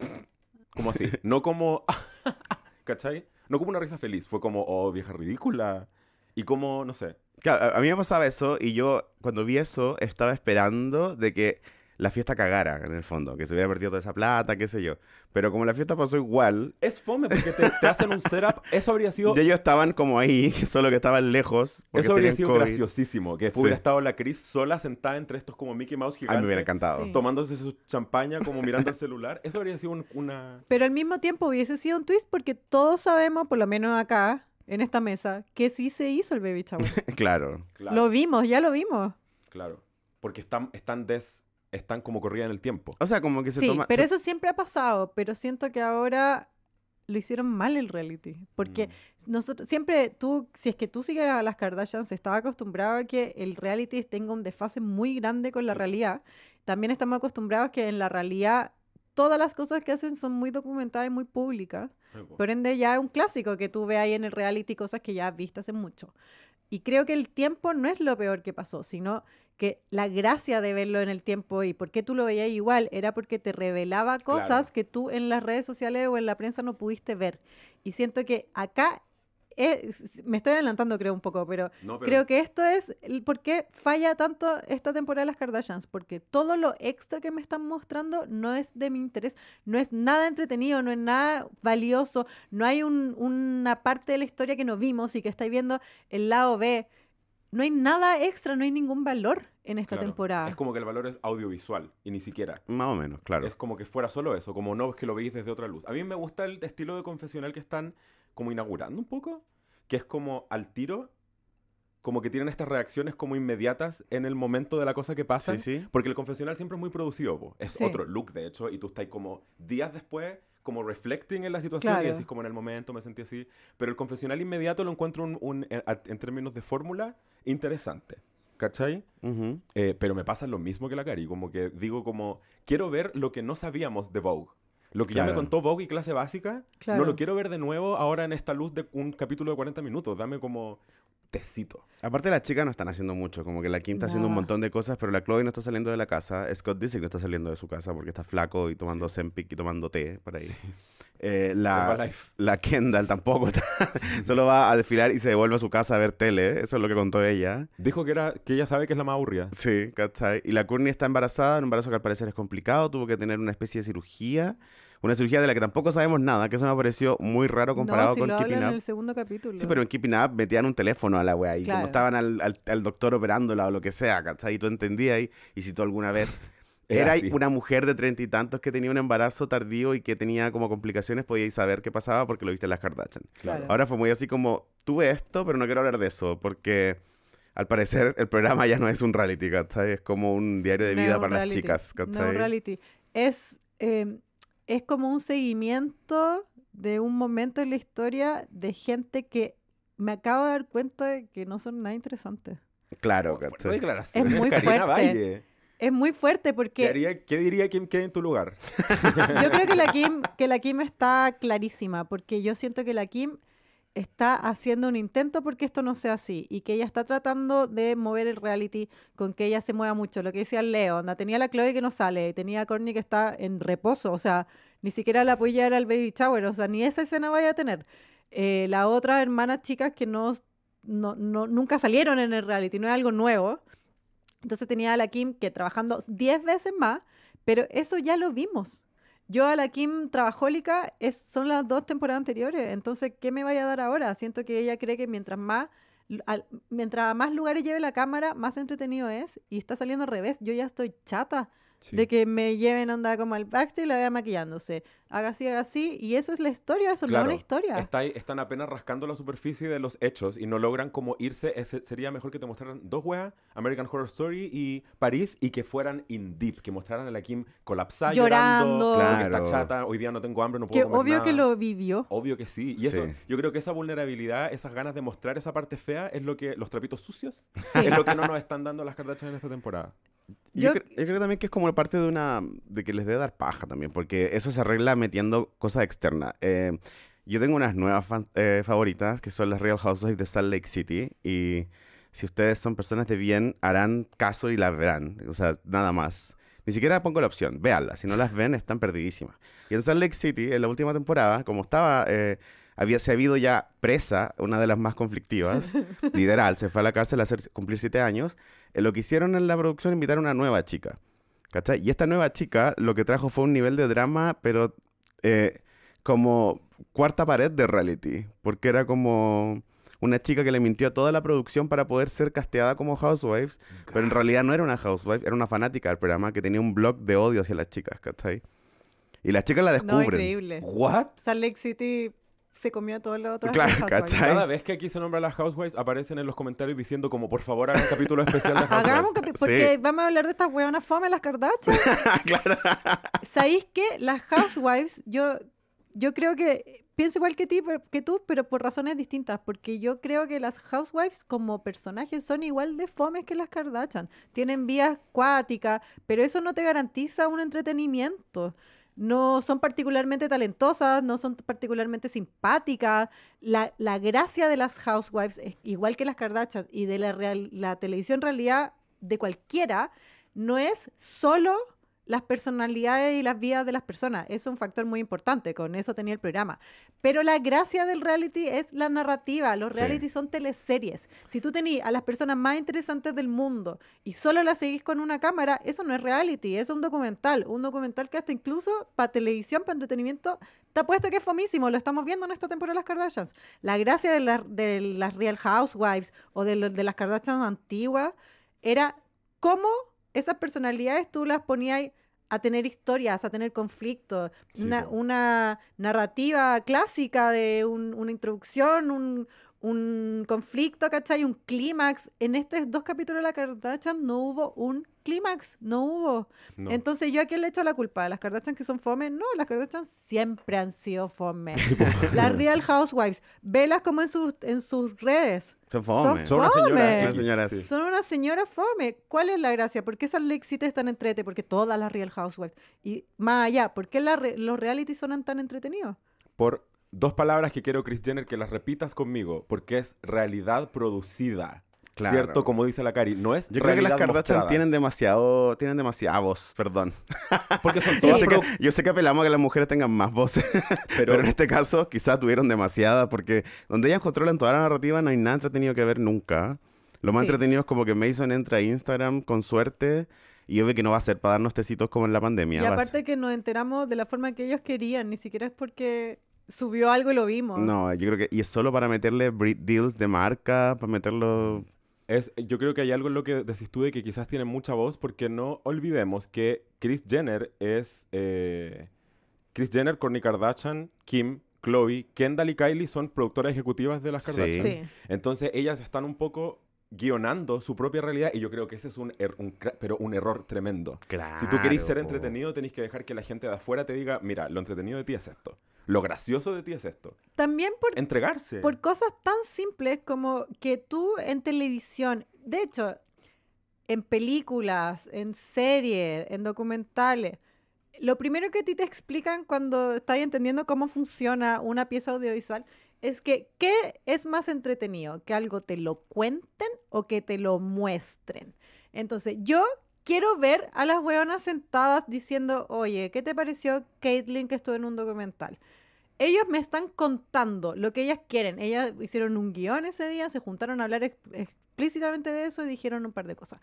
Como así. *laughs* no como. *laughs* ¿Cachai? No como una risa feliz. Fue como, oh, vieja ridícula. Y como, no sé. Claro, a mí me pasaba eso y yo cuando vi eso estaba esperando de que la fiesta cagara, en el fondo, que se hubiera perdido toda esa plata, qué sé yo. Pero como la fiesta pasó igual... Es fome, porque te, hacen un setup, eso habría sido... Y ellos estaban como ahí, *laughs* solo que estaban lejos. Eso habría sido graciosísimo, que hubiera estado la Cris sola sentada entre estos como Mickey Mouse gigantes. me hubiera encantado. Tomándose su champaña, como mirando el celular. Eso habría sido una... Pero al mismo tiempo hubiese sido un twist, porque todos sabemos, por lo menos acá... En esta mesa, que sí se hizo el baby shower. *laughs* claro, claro. Lo vimos, ya lo vimos. Claro. Porque están, están des, están como corriendo en el tiempo. O sea, como que se sí, toma... Pero eso siempre ha pasado, pero siento que ahora lo hicieron mal el reality. Porque mm. nosotros, siempre tú, si es que tú sigues a las Kardashians, estaba acostumbrado a que el reality tenga un desfase muy grande con la realidad. También estamos acostumbrados que en la realidad todas las cosas que hacen son muy documentadas y muy públicas. Por ende, ya es un clásico que tú veas ahí en el reality cosas que ya has visto hace mucho. Y creo que el tiempo no es lo peor que pasó, sino que la gracia de verlo en el tiempo y por qué tú lo veías igual era porque te revelaba cosas que tú en las redes sociales o en la prensa no pudiste ver. Y siento que acá eh, me estoy adelantando creo un poco, pero, creo que esto es el por qué falla tanto esta temporada de las Kardashians, porque todo lo extra que me están mostrando no es de mi interés, no es nada entretenido, no es nada valioso, no hay una parte de la historia que no vimos y que estáis viendo el lado B. No hay nada extra, no hay ningún valor en esta temporada. Es como que el valor es audiovisual y ni siquiera. Más o menos, claro. Es como que fuera solo eso, como no es que lo veis desde otra luz. A mí me gusta el estilo de confesional que están como inaugurando un poco, que es como al tiro, como que tienen estas reacciones como inmediatas en el momento de la cosa que pasa. Sí, sí. Porque el confesional siempre es muy producido, es otro look de hecho, y tú estás como días después como reflecting en la situación y decís como en el momento me sentí así. Pero el confesional inmediato lo encuentro eh, en, términos de fórmula interesante. ¿Cachai? Eh, pero me pasa lo mismo que la Cari, como que digo como, quiero ver lo que no sabíamos de Vogue. Lo que ya me contó Vogue y clase básica, no lo quiero ver de nuevo ahora en esta luz de un capítulo de 40 minutos. Dame como tecito. Aparte, las chicas no están haciendo mucho. Como que la Kim está haciendo un montón de cosas, pero la Chloe no está saliendo de la casa. Scott que no está saliendo de su casa porque está flaco y tomando Zempic y tomando té por ahí. Eh, *laughs* la, Kendall tampoco está, *laughs* solo va a desfilar y se devuelve a su casa a ver tele. Eso es lo que contó ella. Dijo que, era, que ella sabe que es la más aburrida. Sí, ¿cachai? Y la Courtney está embarazada, un embarazo que al parecer es complicado. Tuvo que tener una especie de cirugía una cirugía de la que tampoco sabemos nada, que eso me pareció muy raro comparado no, si con lo en el segundo capítulo. Sí, pero en Keeping Up metían un teléfono a la wea y como estaban al, doctor operándola o lo que sea, ¿cachai? Y tú entendías y, y si tú alguna vez... *laughs* Era, una mujer de treinta y tantos que tenía un embarazo tardío y que tenía como complicaciones, podíais saber qué pasaba porque lo viste en las Kardashian. Claro. Ahora fue muy así como, tuve esto, pero no quiero hablar de eso, porque al parecer el programa ya no es un reality, ¿cachai? Es como un diario de vida para las chicas, ¿cachai? No es un reality. Es, eh, es como un seguimiento de un momento en la historia de gente que me acabo de dar cuenta de que no son nada interesantes. Claro, Es muy fuerte. ¿eh? Es muy fuerte porque... ¿Qué, diría Kim K en tu lugar? yo creo que la, *laughs* que la Kim está clarísima porque yo siento que la Kim está haciendo un intento porque esto no sea así y que ella está tratando de mover el reality con que ella se mueva mucho. Lo que decía Leo, tenía tenía la Chloe que no sale, tenía a Courtney que está en reposo, o sea, ni siquiera la apoyara al el baby shower, o sea, ni esa escena vaya a tener. Eh, la otra hermanas chicas que no, nunca salieron en el reality, no es algo nuevo. Entonces tenía a la Kim que trabajando 10 veces más, pero eso ya lo vimos. Yo a la Kim trabajólica es, son las dos temporadas anteriores, entonces, ¿qué me vaya a dar ahora? Siento que ella cree que mientras más, mientras más lugares lleve la cámara, más entretenido es y está saliendo al revés. Yo ya estoy chata de que me lleven onda como al backstage y la vea maquillándose. Haga así, haga así. Y eso es la historia, eso no es una historia. están apenas rascando la superficie de los hechos y no logran como irse. Ese, sería mejor que te mostraran dos weas, American Horror Story y París, y que fueran in deep, que mostraran a la Kim colapsada, llorando. claro. Está chata, hoy día no tengo hambre, no puedo que Obvio que lo vivió. Obvio que sí. Y eso, yo creo que esa vulnerabilidad, esas ganas de mostrar esa parte fea, es lo que los trapitos sucios, es lo que no nos están dando las cartachas en esta temporada. Yo, creo, también que es como parte de una. de que les debe dar paja también, porque eso se arregla metiendo cosas externas. Eh, yo tengo unas nuevas eh, favoritas que son las Real Housewives de Salt Lake City y si ustedes son personas de bien, harán caso y las verán. O sea, nada más. Ni siquiera pongo la opción, véanlas. Si no las ven, están perdidísimas. Y en Salt Lake City, en la última temporada, como estaba. Eh, había, se ha habido ya presa, una de las más conflictivas, *laughs* literal, se fue a la cárcel a cumplir siete años lo que hicieron en la producción invitar a una nueva chica. ¿Cachai? Y esta nueva chica lo que trajo fue un nivel de drama, pero eh, como cuarta pared de reality. Porque era como una chica que le mintió a toda la producción para poder ser casteada como Housewives. Pero en realidad no era una Housewife, era una fanática del programa que tenía un blog de odio hacia las chicas, ¿cachai? Y las chicas la descubren. No, increíble. ¿What? Salt Lake City se comió todo lo otro. Claro, *laughs* ¿cachai? Cada vez que aquí se nombra las Housewives, aparecen en los comentarios diciendo como, por favor, hagan un capítulo especial de Housewives. *laughs* Hagamos un capítulo, porque vamos a hablar de estas hueonas fome, las Kardashian. *laughs* claro. ¿Sabéis qué? Las Housewives, yo, yo creo que... Pienso igual que, ti, que tú, pero por razones distintas, porque yo creo que las Housewives como personajes son igual de fomes que las Kardashian. Tienen vías cuáticas, pero eso no te garantiza un entretenimiento no son particularmente talentosas, no son particularmente simpáticas. La, gracia de las housewives, igual que las Kardashian y de la, real, la televisión realidad de cualquiera, no es solo las personalidades y las vidas de las personas. Es un factor muy importante, con eso tenía el programa. Pero la gracia del reality es la narrativa. Los reality son teleseries. Si tú tenías a las personas más interesantes del mundo y solo las seguís con una cámara, eso no es reality, es un documental. Un documental que hasta incluso para televisión, para entretenimiento, te puesto que es fomísimo. Lo estamos viendo en esta temporada de las Kardashians. La gracia de, las Real Housewives o de las Kardashians antiguas era cómo esas personalidades tú las ponías a tener historias, a tener conflictos, una, narrativa clásica de una introducción, un, conflicto, ¿cachai? Un clímax. En estos dos capítulos de la cartacha no hubo un clímax, no hubo. Entonces, ¿yo a quién le echo la culpa? ¿A las Kardashian que son fome? No, las Kardashian siempre han sido fome. *laughs* *laughs* las Real Housewives, velas como en sus, en sus redes. Son fome. Son, una señora, fome. ¿Cuál es la gracia? ¿Por qué esas lexitas están entrete? Porque todas las Real Housewives. Y más allá, ¿por qué los reality son tan entretenidos? Por dos palabras que quiero, Chris Jenner, que las repitas conmigo, porque es realidad producida. ¿Cierto? Como dice la Cari, no es Yo creo que las Kardashian tienen demasiado, tienen demasiada voz, perdón. *laughs* *laughs* yo, sé que, apelamos a que las mujeres tengan más voces, *laughs* pero, en este caso quizás tuvieron demasiada, porque donde ellas controlan toda la narrativa no hay nada entretenido que ver nunca. Lo más entretenido es como que Mason entra a Instagram con suerte y yo obvio que no va a ser para darnos tecitos como en la pandemia. Y aparte que nos enteramos de la forma que ellos querían, ni siquiera es porque subió algo y lo vimos. No, yo creo que. Y es solo para meterle deals de marca, para meterlo es, yo creo que hay algo en lo que decís tú de que quizás tiene mucha voz, porque no olvidemos que Chris Jenner es. Chris eh, Jenner, Kourtney Kardashian, Kim, Chloe, Kendall y Kylie son productoras ejecutivas de las Kardashian. Entonces ellas están un poco guionando su propia realidad y yo creo que ese es un, er, pero un error tremendo. Si tú querés ser entretenido, tenés que dejar que la gente de afuera te diga, mira, lo entretenido de ti es esto. Lo gracioso de ti es esto. También por... Entregarse. Por cosas tan simples como que tú en televisión, de hecho, en películas, en series, en documentales, lo primero que a ti te explican cuando estás entendiendo cómo funciona una pieza audiovisual es que ¿qué es más entretenido? ¿Que algo te lo cuenten o que te lo muestren? Entonces, yo quiero ver a las weonas sentadas diciendo, oye, ¿qué te pareció Caitlyn que estuvo en un documental? ellos me están contando lo que ellas quieren. Ellas hicieron un guión ese día, se juntaron a hablar explícitamente de eso y dijeron un par de cosas.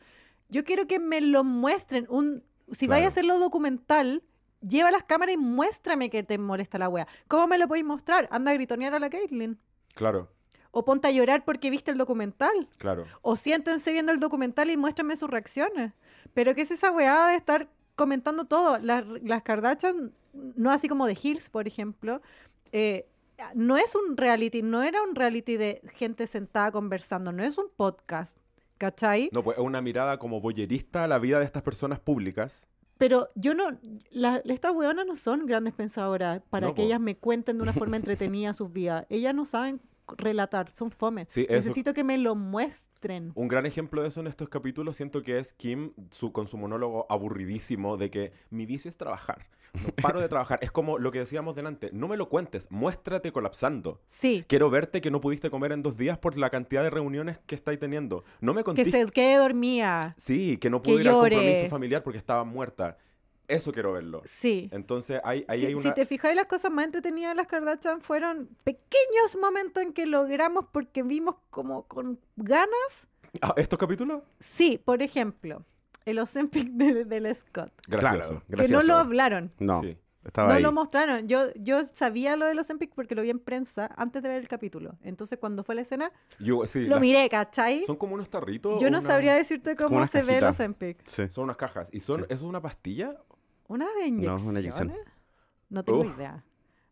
Yo quiero que me lo muestren. Un, si vais a hacerlo documental, lleva las cámaras y muéstrame que te molesta la weá. ¿Cómo me lo podéis mostrar? Anda a gritonear a la Caitlyn. Claro. O ponte a llorar porque viste el documental. Claro. O siéntense viendo el documental y muéstrame sus reacciones. Pero ¿qué es esa weá de estar comentando todo? Las, las Kardashian, no así como de Hills, por ejemplo, eh, ah, no es un reality, no era un reality de gente sentada conversando, no es un podcast, ¿cachai? No, pues es una mirada como boyerista a la vida de estas personas públicas. Pero yo no, estas weonas no son grandes pensadoras para que ellas me cuenten de una forma *laughs* entretenida sus vidas. Ellas no saben relatar, son fomes Necesito que me lo muestren. Un gran ejemplo de eso en estos capítulos siento que es Kim su, con su monólogo aburridísimo de que mi vicio es trabajar. paro de trabajar. Es como lo que decíamos delante, no me lo cuentes, muéstrate colapsando. Sí. Quiero verte que no pudiste comer en dos días por la cantidad de reuniones que estáis teniendo. No me Que se quede dormía. Sí, que no pude ir llore. al compromiso familiar porque estaba muerta. Eso quiero verlo. Sí. Entonces, ahí, hay una... Si te fijáis, las cosas más entretenidas de las Kardashian fueron pequeños momentos en que logramos porque vimos como con ganas... Ah, ¿Estos capítulos? Sí, por ejemplo, el Ozempic *laughs* del, del Scott. Gracioso, Que no lo hablaron. No. no lo mostraron. Yo, yo sabía lo de los porque lo vi en prensa antes de ver el capítulo. Entonces, cuando fue la escena, yo, lo miré, ¿cachai? Son como unos tarritos. Yo no sabría decirte cómo se ve los Empic. Sí. Son unas cajas. ¿Y son, eso es una pastilla? ¿Una de inyecciones? No, una inyección. No tengo idea.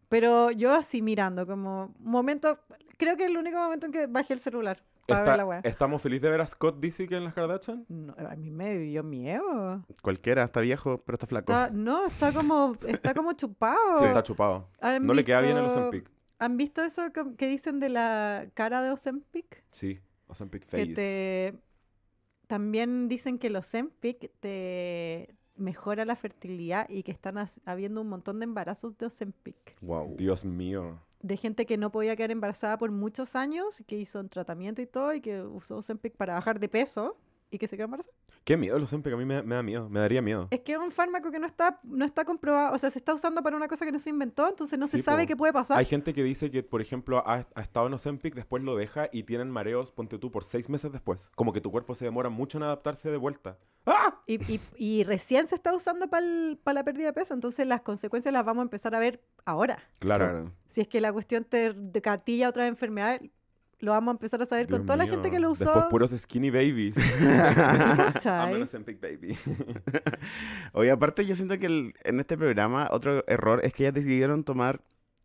Pero yo así mirando, como momento, creo que es el único momento en que bajé el celular. Para ver la ¿Estamos felices de ver a Scott Disick en las Kardashian? No, a mí me dio miedo. Cualquiera, está viejo, pero está flaco. no, está como, está como *laughs* chupado. Sí, está chupado. No le queda bien el Ozempic. ¿Han visto eso que, dicen de la cara de Ozempic? Sí, Ozempic face. Que te, también dicen que el Ozempic te, mejora la fertilidad y que están habiendo un montón de embarazos de Ozempic. Wow, Dios mío. De gente que no podía quedar embarazada por muchos años, que hizo un tratamiento y todo, y que usó Ozempic para bajar de peso y que se queda embarazada. Qué miedo los que a mí me, da miedo, me daría miedo. Es que es un fármaco que no está, no está comprobado, o sea, se está usando para una cosa que no se inventó, entonces no se sabe qué puede pasar. Hay gente que dice que, por ejemplo, ha, estado en los Ozempic, después lo deja y tienen mareos, ponte tú, por seis meses después. Como que tu cuerpo se demora mucho en adaptarse de vuelta. ¡Ah! Y, recién se está usando para la pérdida de peso, entonces las consecuencias las vamos a empezar a ver ahora. Claro. Si es que la cuestión te, catilla otras enfermedades lo vamos a empezar a saber con toda la gente que lo usó. Después puros skinny babies. *laughs* a menos en Big Baby. *laughs* Oye, aparte yo siento que en este programa otro error es que ya decidieron tomar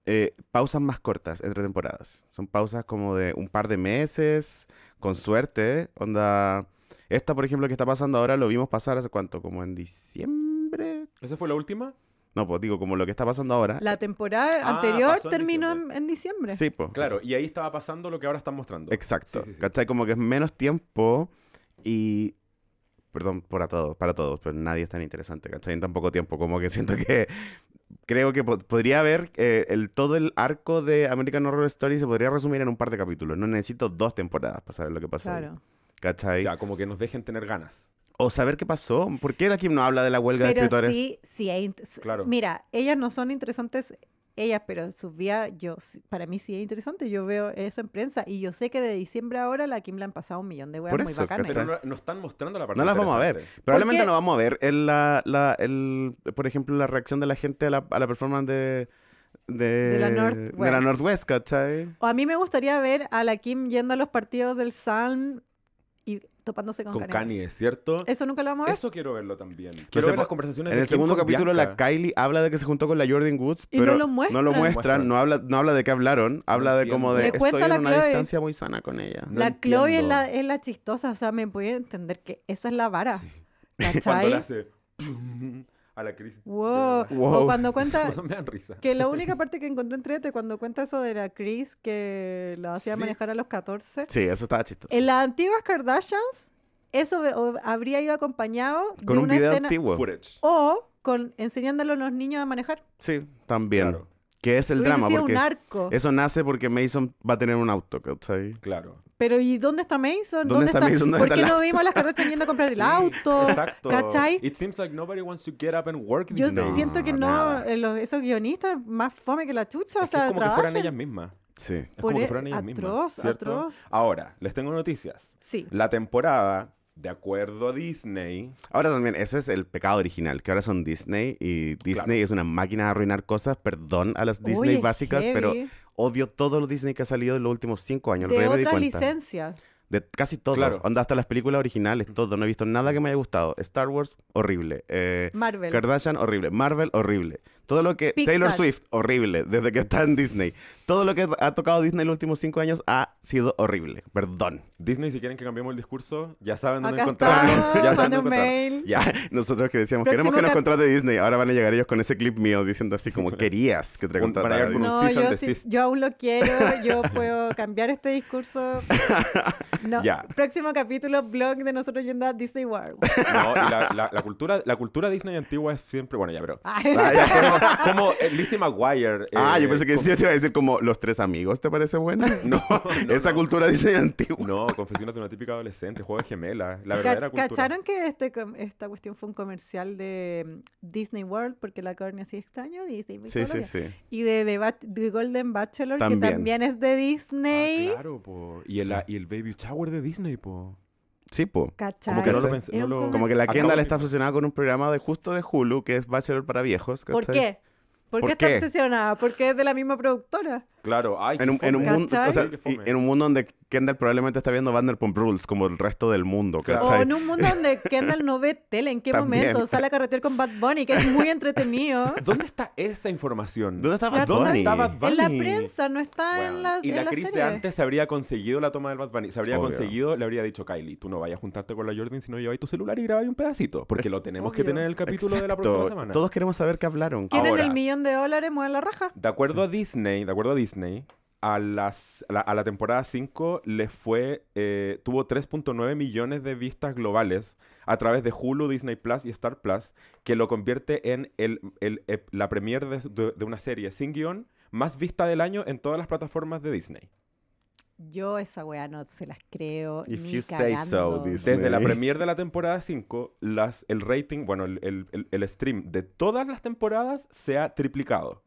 eh, pausas más cortas entre temporadas. Son pausas como de un par de meses, con suerte. Onda, esta por ejemplo que está pasando ahora lo vimos pasar hace cuánto, como en diciembre. ¿Esa fue la última? No, pues digo, como lo que está pasando ahora. La eh, temporada ah, anterior terminó En, diciembre. Sí, pues. Claro, y ahí estaba pasando lo que ahora están mostrando. Exacto. ¿Cachai? Como que es menos tiempo y perdón para todos, para todos, pero nadie es tan interesante, ¿cachai? En tan poco tiempo, como que siento que *laughs* creo que podría haber eh, el, todo el arco de American Horror Story se podría resumir en un par de capítulos. No necesito dos temporadas para saber lo que pasó. Claro. ¿Cachai? Ya, como que nos dejen tener ganas. O saber qué pasó. ¿Por qué la Kim no habla de la huelga de escritores? Sí, sí. claro. Mira, ellas no son interesantes, ellas, pero sus vías yo, para mí sí es interesante. Yo veo eso en prensa y yo sé que de diciembre a ahora la Kim le han pasado un millón de huevas muy bacanas. Pero no, están mostrando la parte No las vamos a ver. Probablemente no vamos a ver, la, el, por ejemplo, la reacción de la gente a la, performance de... De, la Northwest. De ¿cachai? O a mí me gustaría ver a la Kim yendo a los partidos del Sun topándose con, con Kanye. es ¿cierto? Eso nunca lo vamos a ver. Eso quiero verlo también. Quiero ver las conversaciones En el segundo capítulo la Kylie habla de que se juntó con la Jordan Woods, pero no lo muestran. No habla no habla de qué hablaron, habla de como de estoy en una distancia muy sana con ella. la Chloe es la, es la chistosa, o sea, me puede entender que eso es la vara. Sí. la hace a la crisis. Wow. O cuando cuenta. *laughs* Que la única parte que encontré entrete cuando cuenta eso de la Chris que lo hacía manejar a los 14. Sí, eso estaba chistoso. En las antiguas Kardashians, eso habría ido acompañado con de un una video escena. Antiguo. O con enseñándolo a los niños a manejar. Sí, también. Que es el drama. porque un arco. Eso nace porque Mason va a tener un auto, ¿cachai? Claro. Pero ¿y dónde está Mason? ¿Dónde, está, Mason? ¿Por qué no vimos a las carretas yendo a comprar el *laughs* auto? Exacto. ¿Cachai? It seems like nobody wants to get up and work Yo siento que no, eh, esos guionistas más fome que la chucha, es o sea, es como si que fueran ellas mismas. Sí, es como que e- fueran ellas mismas. ¿cierto? Atroz. Ahora, les tengo noticias. Sí. La temporada de acuerdo a Disney. Ahora también, ese es el pecado original, que ahora son Disney y Disney es una máquina de arruinar cosas. Perdón a las Disney básicas, pero odio todo lo Disney que ha salido en los últimos cinco años. De licencias. De casi todo. Claro. Onda, hasta las películas originales, todo. No he visto nada que me haya gustado. Star Wars, horrible. Eh, Marvel. Kardashian, horrible. Marvel, horrible. Todo lo que Taylor Swift, horrible, desde que está en Disney. Todo lo que ha tocado Disney en los últimos cinco años ha sido horrible. Perdón. Disney, si quieren que cambiemos el discurso, ya saben dónde Acá Ya nosotros que decíamos, queremos que nos contrate Disney. Ahora van a llegar ellos con ese clip mío diciendo así como, querías que te no, yo, yo aún lo quiero, yo puedo cambiar este discurso. No. Próximo capítulo, blog de nosotros yendo a Disney World. No, la, cultura, la cultura Disney antigua es siempre... Bueno, ya, pero como eh, Lizzie McGuire. ah, yo eh, pensé que sí, te iba a decir como Los Tres Amigos, ¿te parece buena? *laughs* *laughs* No. esa cultura dice antigua. No, Confesiones de una típica adolescente, Juego de Gemelas, la verdadera cultura. ¿Cacharon que este, esta cuestión fue un comercial de mm, Disney World? Porque la carne así extraño, Disney. Sí, sí, sí. Y de, The Golden Bachelor, que también es de ah, Disney. Ah, claro, po. Y el, y el Baby Shower de Disney, po. Sí, po. Como que, la Kendall le está obsesionada con un programa de justo de Hulu que es Bachelor para viejos. ¿Por qué? ¿Por, qué está obsesionada? Porque es de la misma productora. Claro, hay en un, en un mundo donde Kendall probablemente está viendo Vanderpump Rules como el resto del mundo. Claro. O en un mundo donde *laughs* Kendall no ve tele, ¿en qué momento? Sale a carretera con Bad Bunny, que es muy *laughs* entretenido. ¿Dónde está esa información? ¿Dónde está Bad, Bunny? En la prensa, no está en las Y la, antes se habría conseguido la toma del Bad Bunny. Se habría conseguido, le habría dicho Kylie, tú no vayas a juntarte con la Jordan si no lleváis tu celular y grabáis un pedacito. Porque lo tenemos que tener en el capítulo de la próxima semana. Todos queremos saber qué hablaron. ¿Quieren el millón de dólares? Mueve la raja. De acuerdo a Disney, de acuerdo a Disney, a, la, temporada 5 le fue, eh, tuvo 3.9 millones de vistas globales a través de Hulu, Disney Plus y Star Plus, que lo convierte en la premier de, una serie sin guión más vista del año en todas las plataformas de Disney. Yo esa wea no se las creo. Desde la premier de la temporada 5, el rating, bueno, el, stream de todas las temporadas se ha triplicado.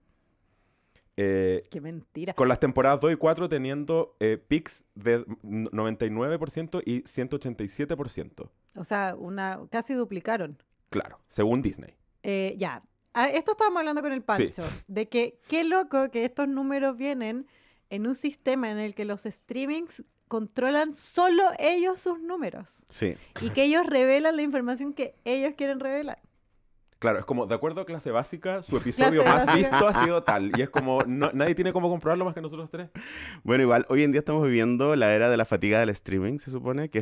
Eh, qué mentira. Con las temporadas 2 y 4 teniendo eh, pics de 99% y 187%. O sea, una, casi duplicaron. Claro, según Disney. Eh, ya. Ah, esto estábamos hablando con el Pancho, de que qué loco que estos números vienen en un sistema en el que los streamings controlan solo ellos sus números. Sí. Y que ellos revelan la información que ellos quieren revelar. Claro, es como, de acuerdo a clase básica, su episodio más visto ha sido tal. Y es como, nadie tiene cómo comprobarlo más que nosotros tres. Bueno, igual, hoy en día estamos viviendo la era de la fatiga del streaming, se supone, que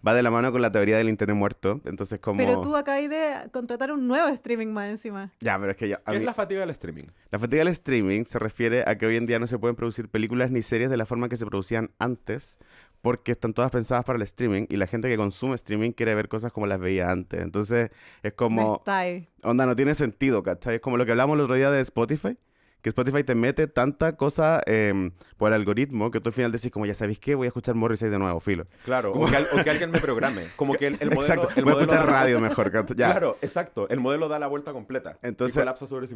va, de la mano con la teoría del Internet muerto. Entonces, como... Pero tú hay de contratar un nuevo streaming más encima. Ya, pero es que ya... ¿Qué es la fatiga del streaming? La fatiga del streaming se refiere a que hoy en día no se pueden producir películas ni series de la forma que se producían antes porque están todas pensadas para el streaming y la gente que consume streaming quiere ver cosas como las veía antes. Entonces es como... Onda, no tiene sentido, ¿cachai? Es como lo que hablamos el otro día de Spotify, que Spotify te mete tanta cosa em, por el algoritmo que tú al final decís, como ya sabéis qué, voy a escuchar Morrissey de nuevo, filo. Claro, *laughs* o que, alguien me programe. Como que el, modelo. Exacto. a escuchar radio *laughs* mejor, Claro, exacto. El modelo da la vuelta completa. Entonces,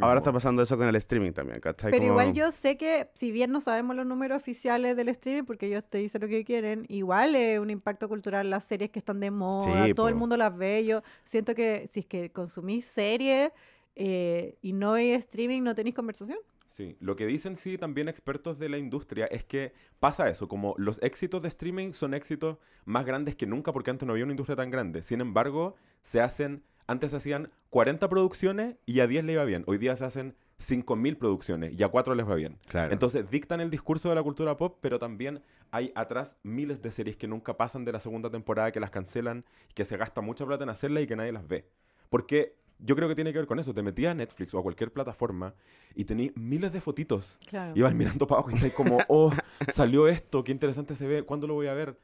ahora está pasando eso con el streaming también, ¿cachai? Pero igual yo sé que, si bien no sabemos los números oficiales del streaming, porque ellos te dicen lo que quieren, igual es un impacto cultural las series que están de moda, todo el mundo las ve. Yo siento que si es que consumís series. Eh, y no hay streaming, no tenéis conversación. Sí, lo que dicen sí también expertos de la industria es que pasa eso, como los éxitos de streaming son éxitos más grandes que nunca porque antes no había una industria tan grande. Sin embargo, se hacen, antes se hacían 40 producciones y a 10 le iba bien. Hoy día se hacen 5.000 producciones y a 4 les va bien. Claro. Entonces dictan el discurso de la cultura pop, pero también hay atrás miles de series que nunca pasan de la segunda temporada, que las cancelan, que se gasta mucha plata en hacerlas y que nadie las ve. Porque yo creo que tiene que ver con eso. Te metí a Netflix o a cualquier plataforma y tenías miles de fotitos. Claro. Ibas mirando para abajo y estáis como, oh, salió esto, qué interesante se ve, ¿cuándo lo voy a ver?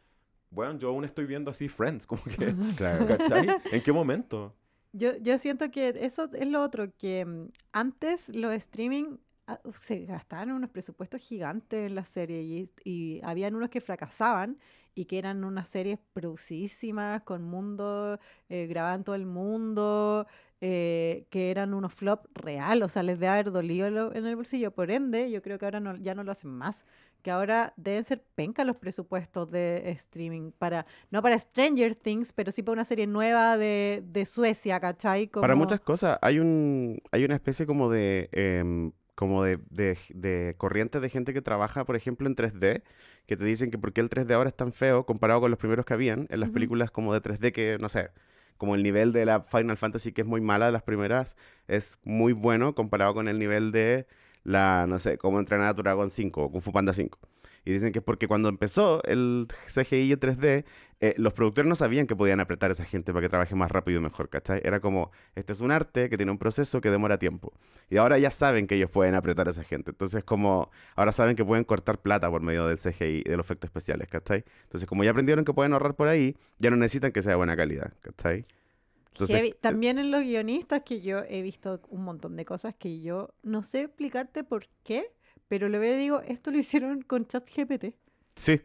Bueno, yo aún estoy viendo así Friends, como que, *laughs* *laughs* ¿En qué momento? Yo, siento que eso es lo otro, que mm, antes los streaming ah, uh, se gastaban unos presupuestos gigantes en la serie y, habían unos que fracasaban y que eran unas series producísimas con mundo, eh, grababan todo el mundo, eh, que eran unos flops real, o sea, les de haber dolido en el bolsillo. Por ende, yo creo que ahora no, ya no lo hacen más. Que ahora deben ser penca los presupuestos de streaming para, no para Stranger Things, pero sí para una serie nueva de, de Suecia, ¿cachai? Como... Para muchas cosas, hay un hay una especie como de em, como de, de, de corrientes de gente que trabaja, por ejemplo, en 3D, que te dicen que por qué el 3D ahora es tan feo comparado con los primeros que habían en las películas como de 3D que, no sé, como el nivel de la Final Fantasy, que es muy mala de las primeras, es muy bueno comparado con el nivel de la, no sé, como entrenar a Dragon 5 o Kung Fu Panda 5. Y dicen que es porque cuando empezó el CGI 3D, eh, los productores no sabían que podían apretar a esa gente para que trabaje más rápido y mejor, ¿cachai? Era como, este es un arte que tiene un proceso que demora tiempo. Y ahora ya saben que ellos pueden apretar a esa gente. Entonces, como, ahora saben que pueden cortar plata por medio del CGI de los efectos especiales, ¿cachai? Entonces, como ya aprendieron que pueden ahorrar por ahí, ya no necesitan que sea de buena calidad, ¿cachai? Entonces, eh, También en los guionistas que yo he visto un montón de cosas que yo no sé explicarte por qué pero le voy a digo, esto lo hicieron con ChatGPT. Sí.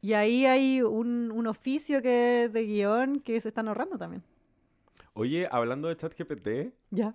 Y ahí hay un, oficio que de guión que se están ahorrando también. Oye, hablando de ChatGPT,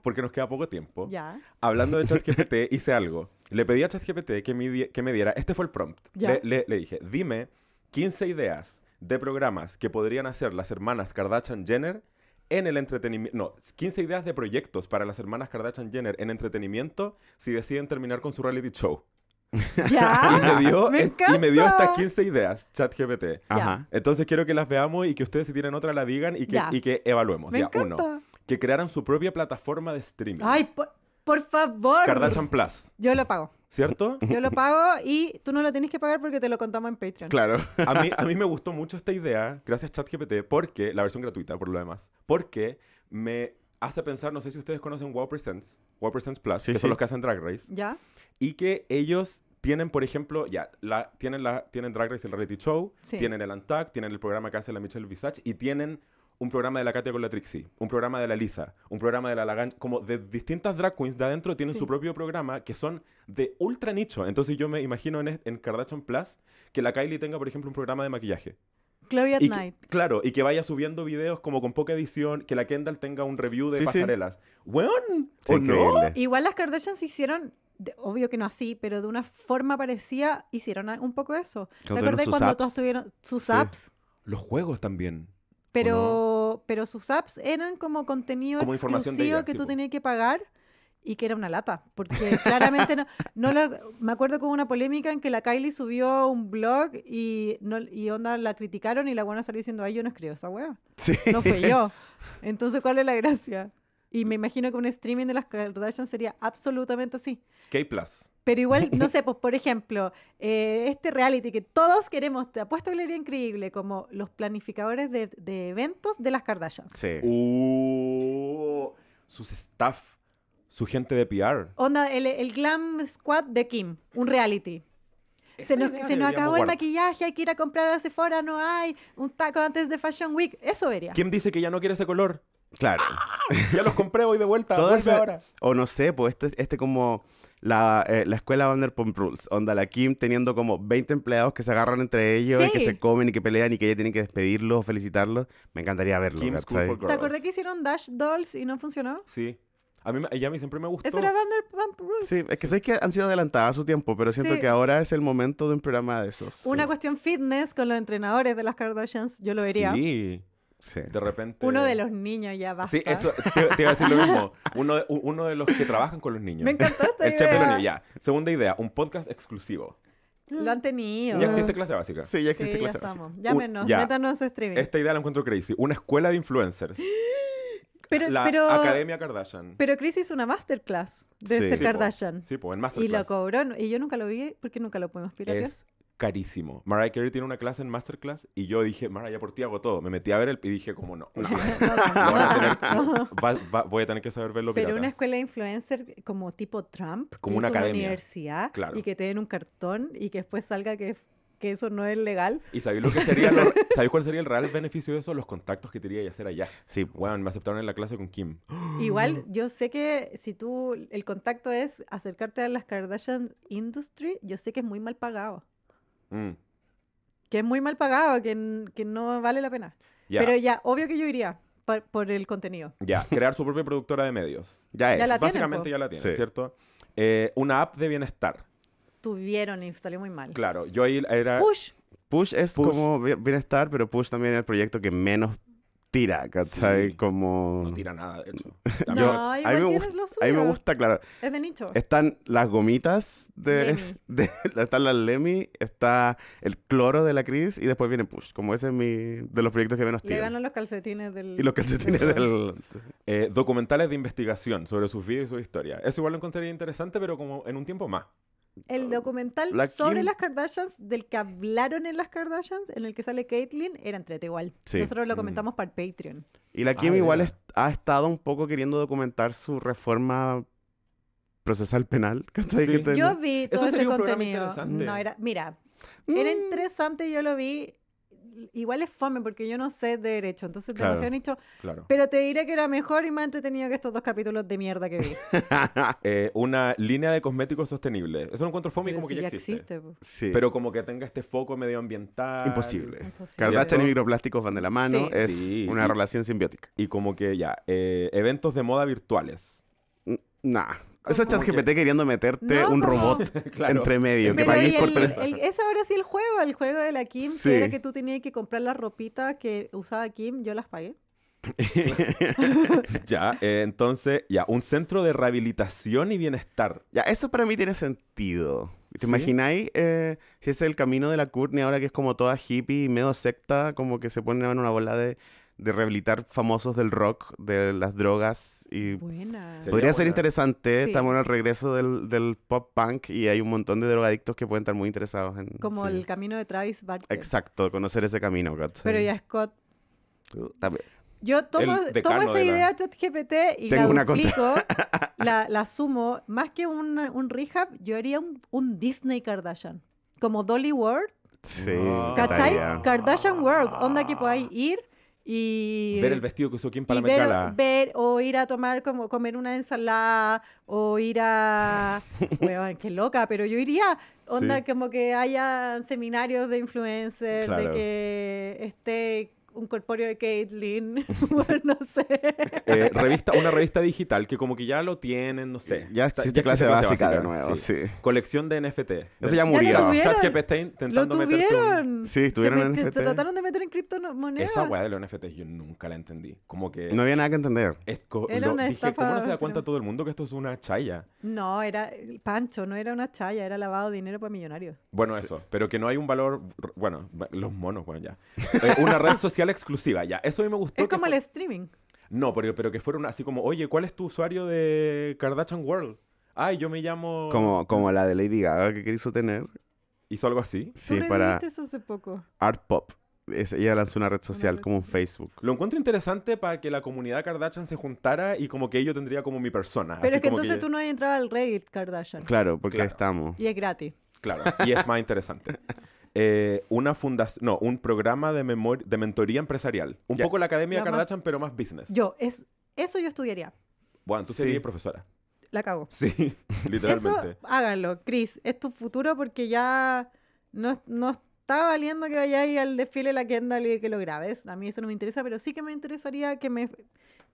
porque nos queda poco tiempo, ya. hablando de *laughs* ChatGPT hice algo. Le pedí a ChatGPT que me, que me diera, este fue el prompt, le, le dije, dime 15 ideas de programas que podrían hacer las hermanas Kardashian Jenner en el entretenimiento, no, 15 ideas de proyectos para las hermanas Kardashian Jenner en entretenimiento si deciden terminar con su reality show. *laughs* ¿Ya? *laughs* y, me dio, y me dio estas 15 ideas, ChatGPT. Ajá. Entonces quiero que las veamos y que ustedes si tienen otra la digan y que, evaluemos. ya, uno. Que crearan su propia plataforma de streaming. Ay, por, por favor. Kardashian Plus. Yo lo pago. ¿Cierto? *laughs* Yo lo pago y tú no lo tienes que pagar porque te lo contamos en Patreon. Claro. A mí, a mí *laughs* me gustó mucho esta idea, gracias ChatGPT, porque, la versión gratuita por lo demás, porque me hace pensar, no sé si ustedes conocen Wow Presents, Wow Presents Plus, que son los que hacen Drag Race. Ya. Y que ellos tienen, por ejemplo, ya, la, tienen, la, tienen Drag Race, el reality show, tienen el Antag tienen el programa que hace la Michelle Visage y tienen un programa de la Katia con la Trixie, un programa de la Lisa, un programa de la Lagan, como de distintas drag queens de adentro tienen su propio programa que son de ultra nicho. Entonces yo me imagino en, en Kardashian Plus que la Kylie tenga, por ejemplo, un programa de maquillaje. Chloe at Night. claro, y que vaya subiendo videos como con poca edición, que la Kendall tenga un review de pasarelas. Weón, Igual las Kardashians hicieron obvio que no así, pero de una forma parecía hicieron un poco eso. ¿Te acuerdas cuando todos tuvieron sus apps? Los juegos también. Pero pero, sus apps eran como contenido exclusivo que tú tenías que pagar y que era una lata, porque claramente no, lo, me acuerdo con una polémica en que la Kylie subió un blog y, onda la criticaron y la buena salió diciendo, ay, yo no escribo esa wea No fue yo. *laughs* Entonces, ¿cuál es la gracia? Y me imagino que un streaming de las Kardashians sería absolutamente así. K-Plus. Pero igual, no *laughs* sé, pues por ejemplo, eh, este reality que todos queremos, te apuesto que le haría increíble, como los planificadores de, eventos de las Kardashians. Sí. Uh, sus staff, su gente de PR. Onda, el, el glam squad de Kim, un reality. Se nos, se nos, acabó el maquillaje, hay que ir a comprar a Sephora, no hay, un taco antes de Fashion Week, eso vería. ¿Quién dice que ya no quiere ese color? Claro. ¡Ah! Ya los compré, hoy de vuelta. Todo O no sé, pues este, este como la, eh, la escuela Vanderpump Rules. Onda, la Kim teniendo como 20 empleados que se agarran entre ellos y que se comen y que pelean y que ella tiene que despedirlos o felicitarlos. Me encantaría verlo. ¿Te acordás que hicieron Dash Dolls y no funcionó? Sí. A mí, siempre me gustó. Eso era Vanderpump Rules. Sí, es que sé que han sido adelantadas a su tiempo, pero siento que ahora es el momento de un programa de esos. Una cuestión fitness con los entrenadores de las Kardashians, yo lo vería. Sí. Sí. De repente. Uno de los niños ya va Sí, esto te, te iba a decir lo mismo. *laughs* Uno, uno de los que trabajan con los niños. Me encantó esta El idea. chef ya. Segunda idea, un podcast exclusivo. Lo han tenido. Ya existe clase básica. Sí, ya existe clase ya estamos. básica. Llámenos, ya. métanos en su streaming. Esta idea la encuentro crazy. Una escuela de influencers. *gasps* Pero, Academia Kardashian. Pero crazy hizo una masterclass de ser Kardashian. Sí, pues, en masterclass. Y lo cobró, y yo nunca lo vi porque nunca lo pudimos pirar carísimo. Mariah Carey tiene una clase en Masterclass y yo dije, Mariah, por ti hago todo. Me metí a ver el y dije, como no, voy a tener que saber verlo Pero una escuela influencer como tipo Trump, como una, academia. universidad y que te den un cartón y que después salga que eso no es legal. ¿Y sabéis lo que sería *laughs* cuál sería el real beneficio de eso? Los contactos que tendría a hacer allá. Sí, bueno, me aceptaron en la clase con Kim. *gasps* Igual, yo sé que si tú el contacto es acercarte a las Kardashian Industry, yo sé que es muy mal pagado. Mm. Que es muy mal pagado, que, que no vale la pena. Pero ya, obvio que yo iría por, el contenido. Ya, crear su propia productora de medios. Ya es. Básicamente ya la tiene, ¿cierto? Eh, una app de bienestar. Tuvieron y salió muy mal. Claro, yo ahí era... Push. Push es como bienestar, pero Push también es el proyecto que menos tira, ¿cachai? como... No tira nada, de hecho. *laughs* a mí me gusta, lo me gusta, claro. Es de nicho. Están las gomitas *laughs* de... están las Lemmy, está el cloro de la Cris y después viene Push. Como ese es mi... De los proyectos que menos tira. Le los calcetines del... Y los calcetines del... *laughs* Eh, documentales de investigación sobre sus vidas y su historia. Eso igual lo encontraría interesante, pero como en un tiempo más el ah, documental sobre las Kardashians, del que hablaron en las Kardashians, en el que sale Caitlyn, era entrete igual. Nosotros lo mm. comentamos para Patreon. Y la Kim igual ha estado un poco queriendo documentar su reforma procesal penal. *laughs* Yo vi todo ese contenido. No, era, mira, era mm. interesante, yo lo vi igual es fome porque yo no sé de derecho, entonces te lo Claro. Pero te diré que era mejor y más entretenido que estos dos capítulos de mierda que vi. *laughs* Eh, una línea de cosméticos sostenibles. Eso no encuentro fome como que ya, existe. Pero como que tenga este foco medioambiental. Imposible. Imposible. Kardashian y microplásticos van de la mano. Es una relación simbiótica. Y como que ya, eh, eventos de moda virtuales. Nah, eso es ChatGPT queriendo meterte un robot *laughs* entre medio, que ese ahora sí el juego, el juego de la Kim, era que tú tenías que comprar la ropita que usaba Kim, yo las pagué. *laughs* ya, eh, entonces, ya, un centro de rehabilitación y bienestar. Ya, eso para mí tiene sentido. ¿Te imagináis eh, si ese es el camino de la Courtney ahora que es como toda hippie y medio secta, como que se pone en una bola de de rehabilitar famosos del rock, de las drogas. Y Podría ser interesante. Estamos en el regreso del, pop punk y hay un montón de drogadictos que pueden estar muy interesados en. Como el camino de Travis Barker. Exacto, conocer ese camino, Pero ya Scott. Uh, yo tomo, tomo esa idea ChatGPT y *laughs* la la, sumo. Más que un rehab, yo haría un, un Disney Kardashian. Como Dolly World, Sí. Ah. ¿Cachai? Kardashian World, onda que podáis ir y, ver el vestido que usó quien para ver, ver o ir a tomar como comer una ensalada o ir a *laughs* qué loca pero yo iría onda como que haya seminarios de influencers de que esté un corpóreo de Caitlyn, *laughs* no sé. Eh, revista, una revista digital que como que ya lo tienen, no sé. Ya existe clase, básica, de nuevo, sí. Colección de NFT. Eso ya murió. Ya lo tuvieron. intentando lo Sí, estuvieron en NFT. trataron de meter en criptomonedas. Esa weá de los NFT yo nunca la entendí. Como que... No había nada que entender. Es era una dije, ¿cómo no se da cuenta todo el mundo que esto es una chaya? No, era... Pancho, no era una chaya, era lavado de dinero para millonarios. Bueno, eso. Pero que no hay un valor... Bueno, los monos, bueno, ya. *laughs* Eh, una red social exclusiva, ya. Eso a mí me gustó. Es como el streaming. No, pero, que fueron así como, oye, ¿cuál es tu usuario de Kardashian World? Ay, yo me llamo... Como, como la de Lady Gaga que quiso tener. ¿Hizo algo así? Sí, ¿Tú para... eso hace poco? Art Pop. ella lanzó una red social como un Facebook. Lo encuentro interesante para que la comunidad Kardashian se juntara y como que yo tendría como mi persona. Pero es que entonces tú no has entrado al Reddit Kardashian. Claro, porque estamos. Y es gratis. Claro, y es más interesante. *laughs* Eh, una fundación, no, un programa de, de mentoría empresarial. Un poco la Academia Kardashian, pero más business. Yo, es, eso yo estudiaría. Bueno, tú serías profesora. La cago. Sí, *laughs* literalmente. Eso, háganlo, Chris. Es tu futuro porque ya no, no está valiendo que vayáis al desfile de la Kendall y que lo grabes. A mí eso no me interesa, pero sí que me interesaría que me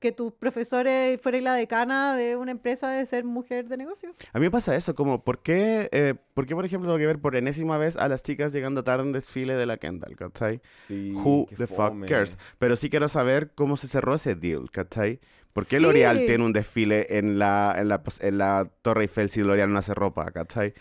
que tus profesores fueran la decana de una empresa de ser mujer de negocio. A mí me pasa eso, como, ¿por qué, eh, ¿por, qué, por ejemplo, tengo que ver por enésima vez a las chicas llegando tarde en desfile de la Kendall, ¿cachai? Sí. Who the fuck cares? Pero sí quiero saber cómo se cerró ese deal, ¿cachai? ¿Por qué L'Oreal tiene un desfile en la, en la, pues, en Torre Eiffel si L'Oreal no hace ropa, ¿cachai?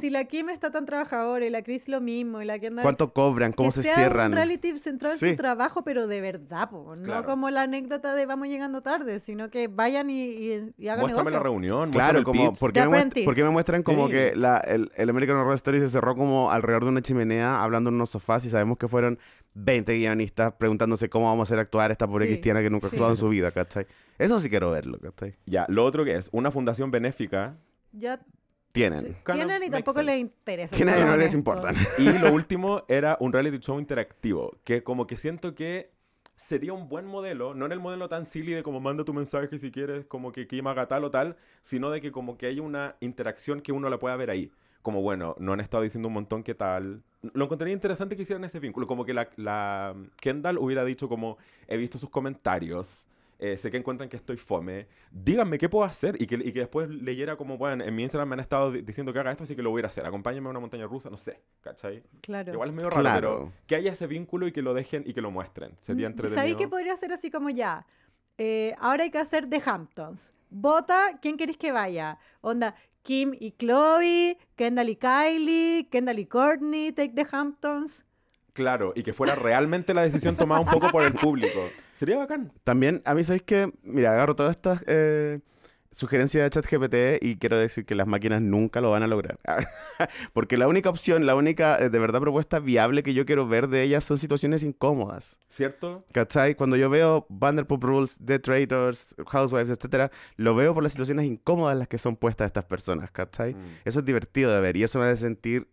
Si la Kim está tan trabajadora y la Chris lo mismo y la que ¿Cuánto cobran? ¿Cómo que se sea cierran? un reality centrado su trabajo, pero de verdad, po. no como la anécdota de vamos llegando tarde, sino que vayan y, hagan Muéstrame la reunión, Claro, como, ¿por me muestran como que la, el, el American Horror Story se cerró como alrededor de una chimenea hablando en unos sofás y sabemos que fueron 20 guionistas preguntándose cómo vamos a hacer actuar a esta pobre cristiana que nunca ha actuado en su vida, ¿cachai? Eso sí quiero verlo, ¿cachai? Ya, lo otro que es una fundación benéfica. Ya. Tienen. tienen y tampoco les interesa. Tienen y no les importa. y lo último era un reality show interactivo, que como que siento que sería un buen modelo, no en el modelo tan silly de como manda tu mensaje si quieres, como que quema tal o tal, sino de que como que hay una interacción que uno la pueda ver ahí como bueno, no han estado diciendo un montón qué tal. Lo encontraría interesante que hicieran ese vínculo, como que la, mm, Kendall hubiera dicho como, he visto sus comentarios, eh, sé que encuentran que estoy fome, díganme qué puedo hacer y que, y que después leyera como, bueno, en mi Instagram me han estado diciendo que haga esto, así que lo voy a hacer, Acompáñenme a una montaña rusa, no sé, ¿cachai? Claro. Igual es medio raro, pero que haya ese vínculo y que lo dejen y que lo muestren, sería mm, entretenido. ¿Sabéis que podría hacer así como ya? Eh, ahora hay que hacer The Hamptons. Vota quién queréis que vaya. Onda, Kim y Chloe, Kendall y Kylie, Kendall y Courtney, Take the Hamptons. Claro, y que fuera realmente la decisión tomada un poco por el público. Sería bacán. También, a mí, ¿sabéis que Mira, agarro todas estas eh, Sugerencia de ChatGPT y quiero decir que las máquinas nunca lo van a lograr. *laughs* Porque la única opción, la única eh, de verdad propuesta viable que yo quiero ver de ellas son situaciones incómodas. ¿Cierto? ¿Cachai? Cuando yo veo Vanderpump Rules, The Traders, Housewives, etcétera, lo veo por las situaciones incómodas en las que son puestas estas personas, ¿cachai? Mm. Eso es divertido de ver y eso me hace sentir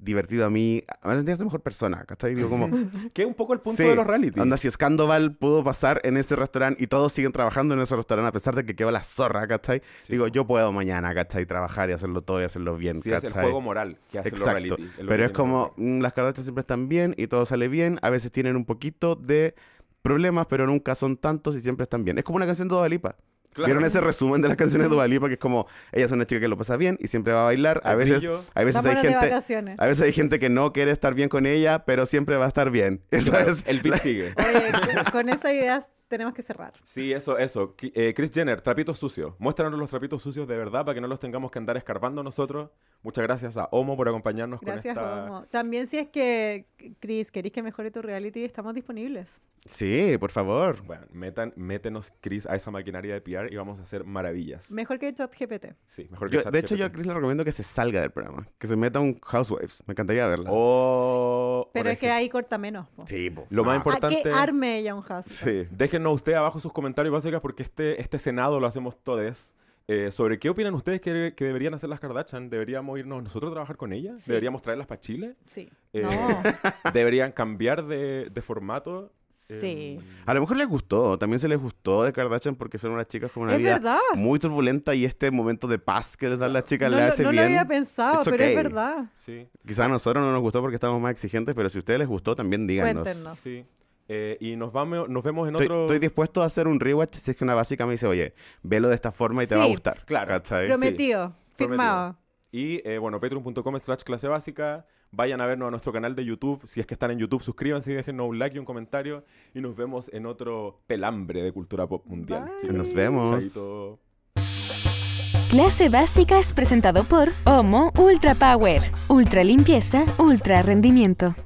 divertido a mí. Me sentía mejor persona, ¿cachai? Digo, como... *laughs* que es un poco el punto de los reality. Onda, si Scandoval pudo pasar en ese restaurante y todos siguen trabajando en ese restaurante a pesar de que quedó la zorra, ¿cachai? Digo, yo puedo mañana, ¿cachai? Trabajar y hacerlo todo y hacerlo bien, es el juego moral que hace Exacto. reality. Pero es como, mm, las cartas siempre están bien y todo sale bien. A veces tienen un poquito de problemas, pero nunca son tantos y siempre están bien. Es como una canción de Dua Lipa. ¿Vieron ese resumen de las canciones de Dualipa? Que es como, ella es una chica que lo pasa bien y siempre va a bailar. A veces, a veces hay gente. A veces hay gente que no quiere estar bien con ella, pero siempre va a estar bien. *laughs* Eso es. El beat sigue. Oye, con esa idea tenemos que cerrar. Sí, eso, eso. Eh, Chris Jenner, trapitos sucios. Muéstranos los trapitos sucios de verdad para que no los tengamos que andar escarbando nosotros. Muchas gracias a Homo por acompañarnos con esta... Omo. También si es que, Chris, queréis que mejore tu reality, estamos disponibles. Sí, por favor. Bueno, metan, métenos, Chris, a esa maquinaria de PR y vamos a hacer maravillas. Mejor que ChatGPT. Sí, mejor que ChatGPT. De hecho, yo a Chris le recomiendo que se salga del programa, que se meta un Housewives. Me encantaría verla. Oh, Pero es que ahí corta menos. Sí, lo más ah. importante... arme ella un Housewives. Sí, déjenos usted abajo sus comentarios básicos porque este, este Senado lo hacemos todos. Eh, sobre qué opinan ustedes que, deberían hacer las Kardashian. ¿Deberíamos irnos nosotros a trabajar con ellas? ¿Deberíamos traerlas para Chile? Sí. Eh, no. *laughs* ¿Deberían cambiar de, de formato? Sí. Eh, a lo mejor les gustó, también se les gustó de Kardashian porque son unas chicas con una vida muy turbulenta y este momento de paz que les dan las chicas no, hace bien. No lo había pensado, pero es verdad. Sí. Quizás a nosotros no nos gustó porque estamos más exigentes, pero si a ustedes les gustó, también díganos. Cuéntenos. Sí. Eh, y nos, vamos, nos vemos en otro... Estoy dispuesto a hacer un rewatch si es que una básica me dice, oye, velo de esta forma y te va a gustar. claro. Prometido. Firmado. Y eh, bueno, patreon.com slash clase básica. Vayan a vernos a nuestro canal de YouTube. Si es que están en YouTube, suscríbanse y déjennos un like y un comentario. Y nos vemos en otro pelambre de cultura pop mundial. Nos vemos. Chaito. Clase básica es presentado por Homo Ultra Power. Ultra limpieza, ultra rendimiento.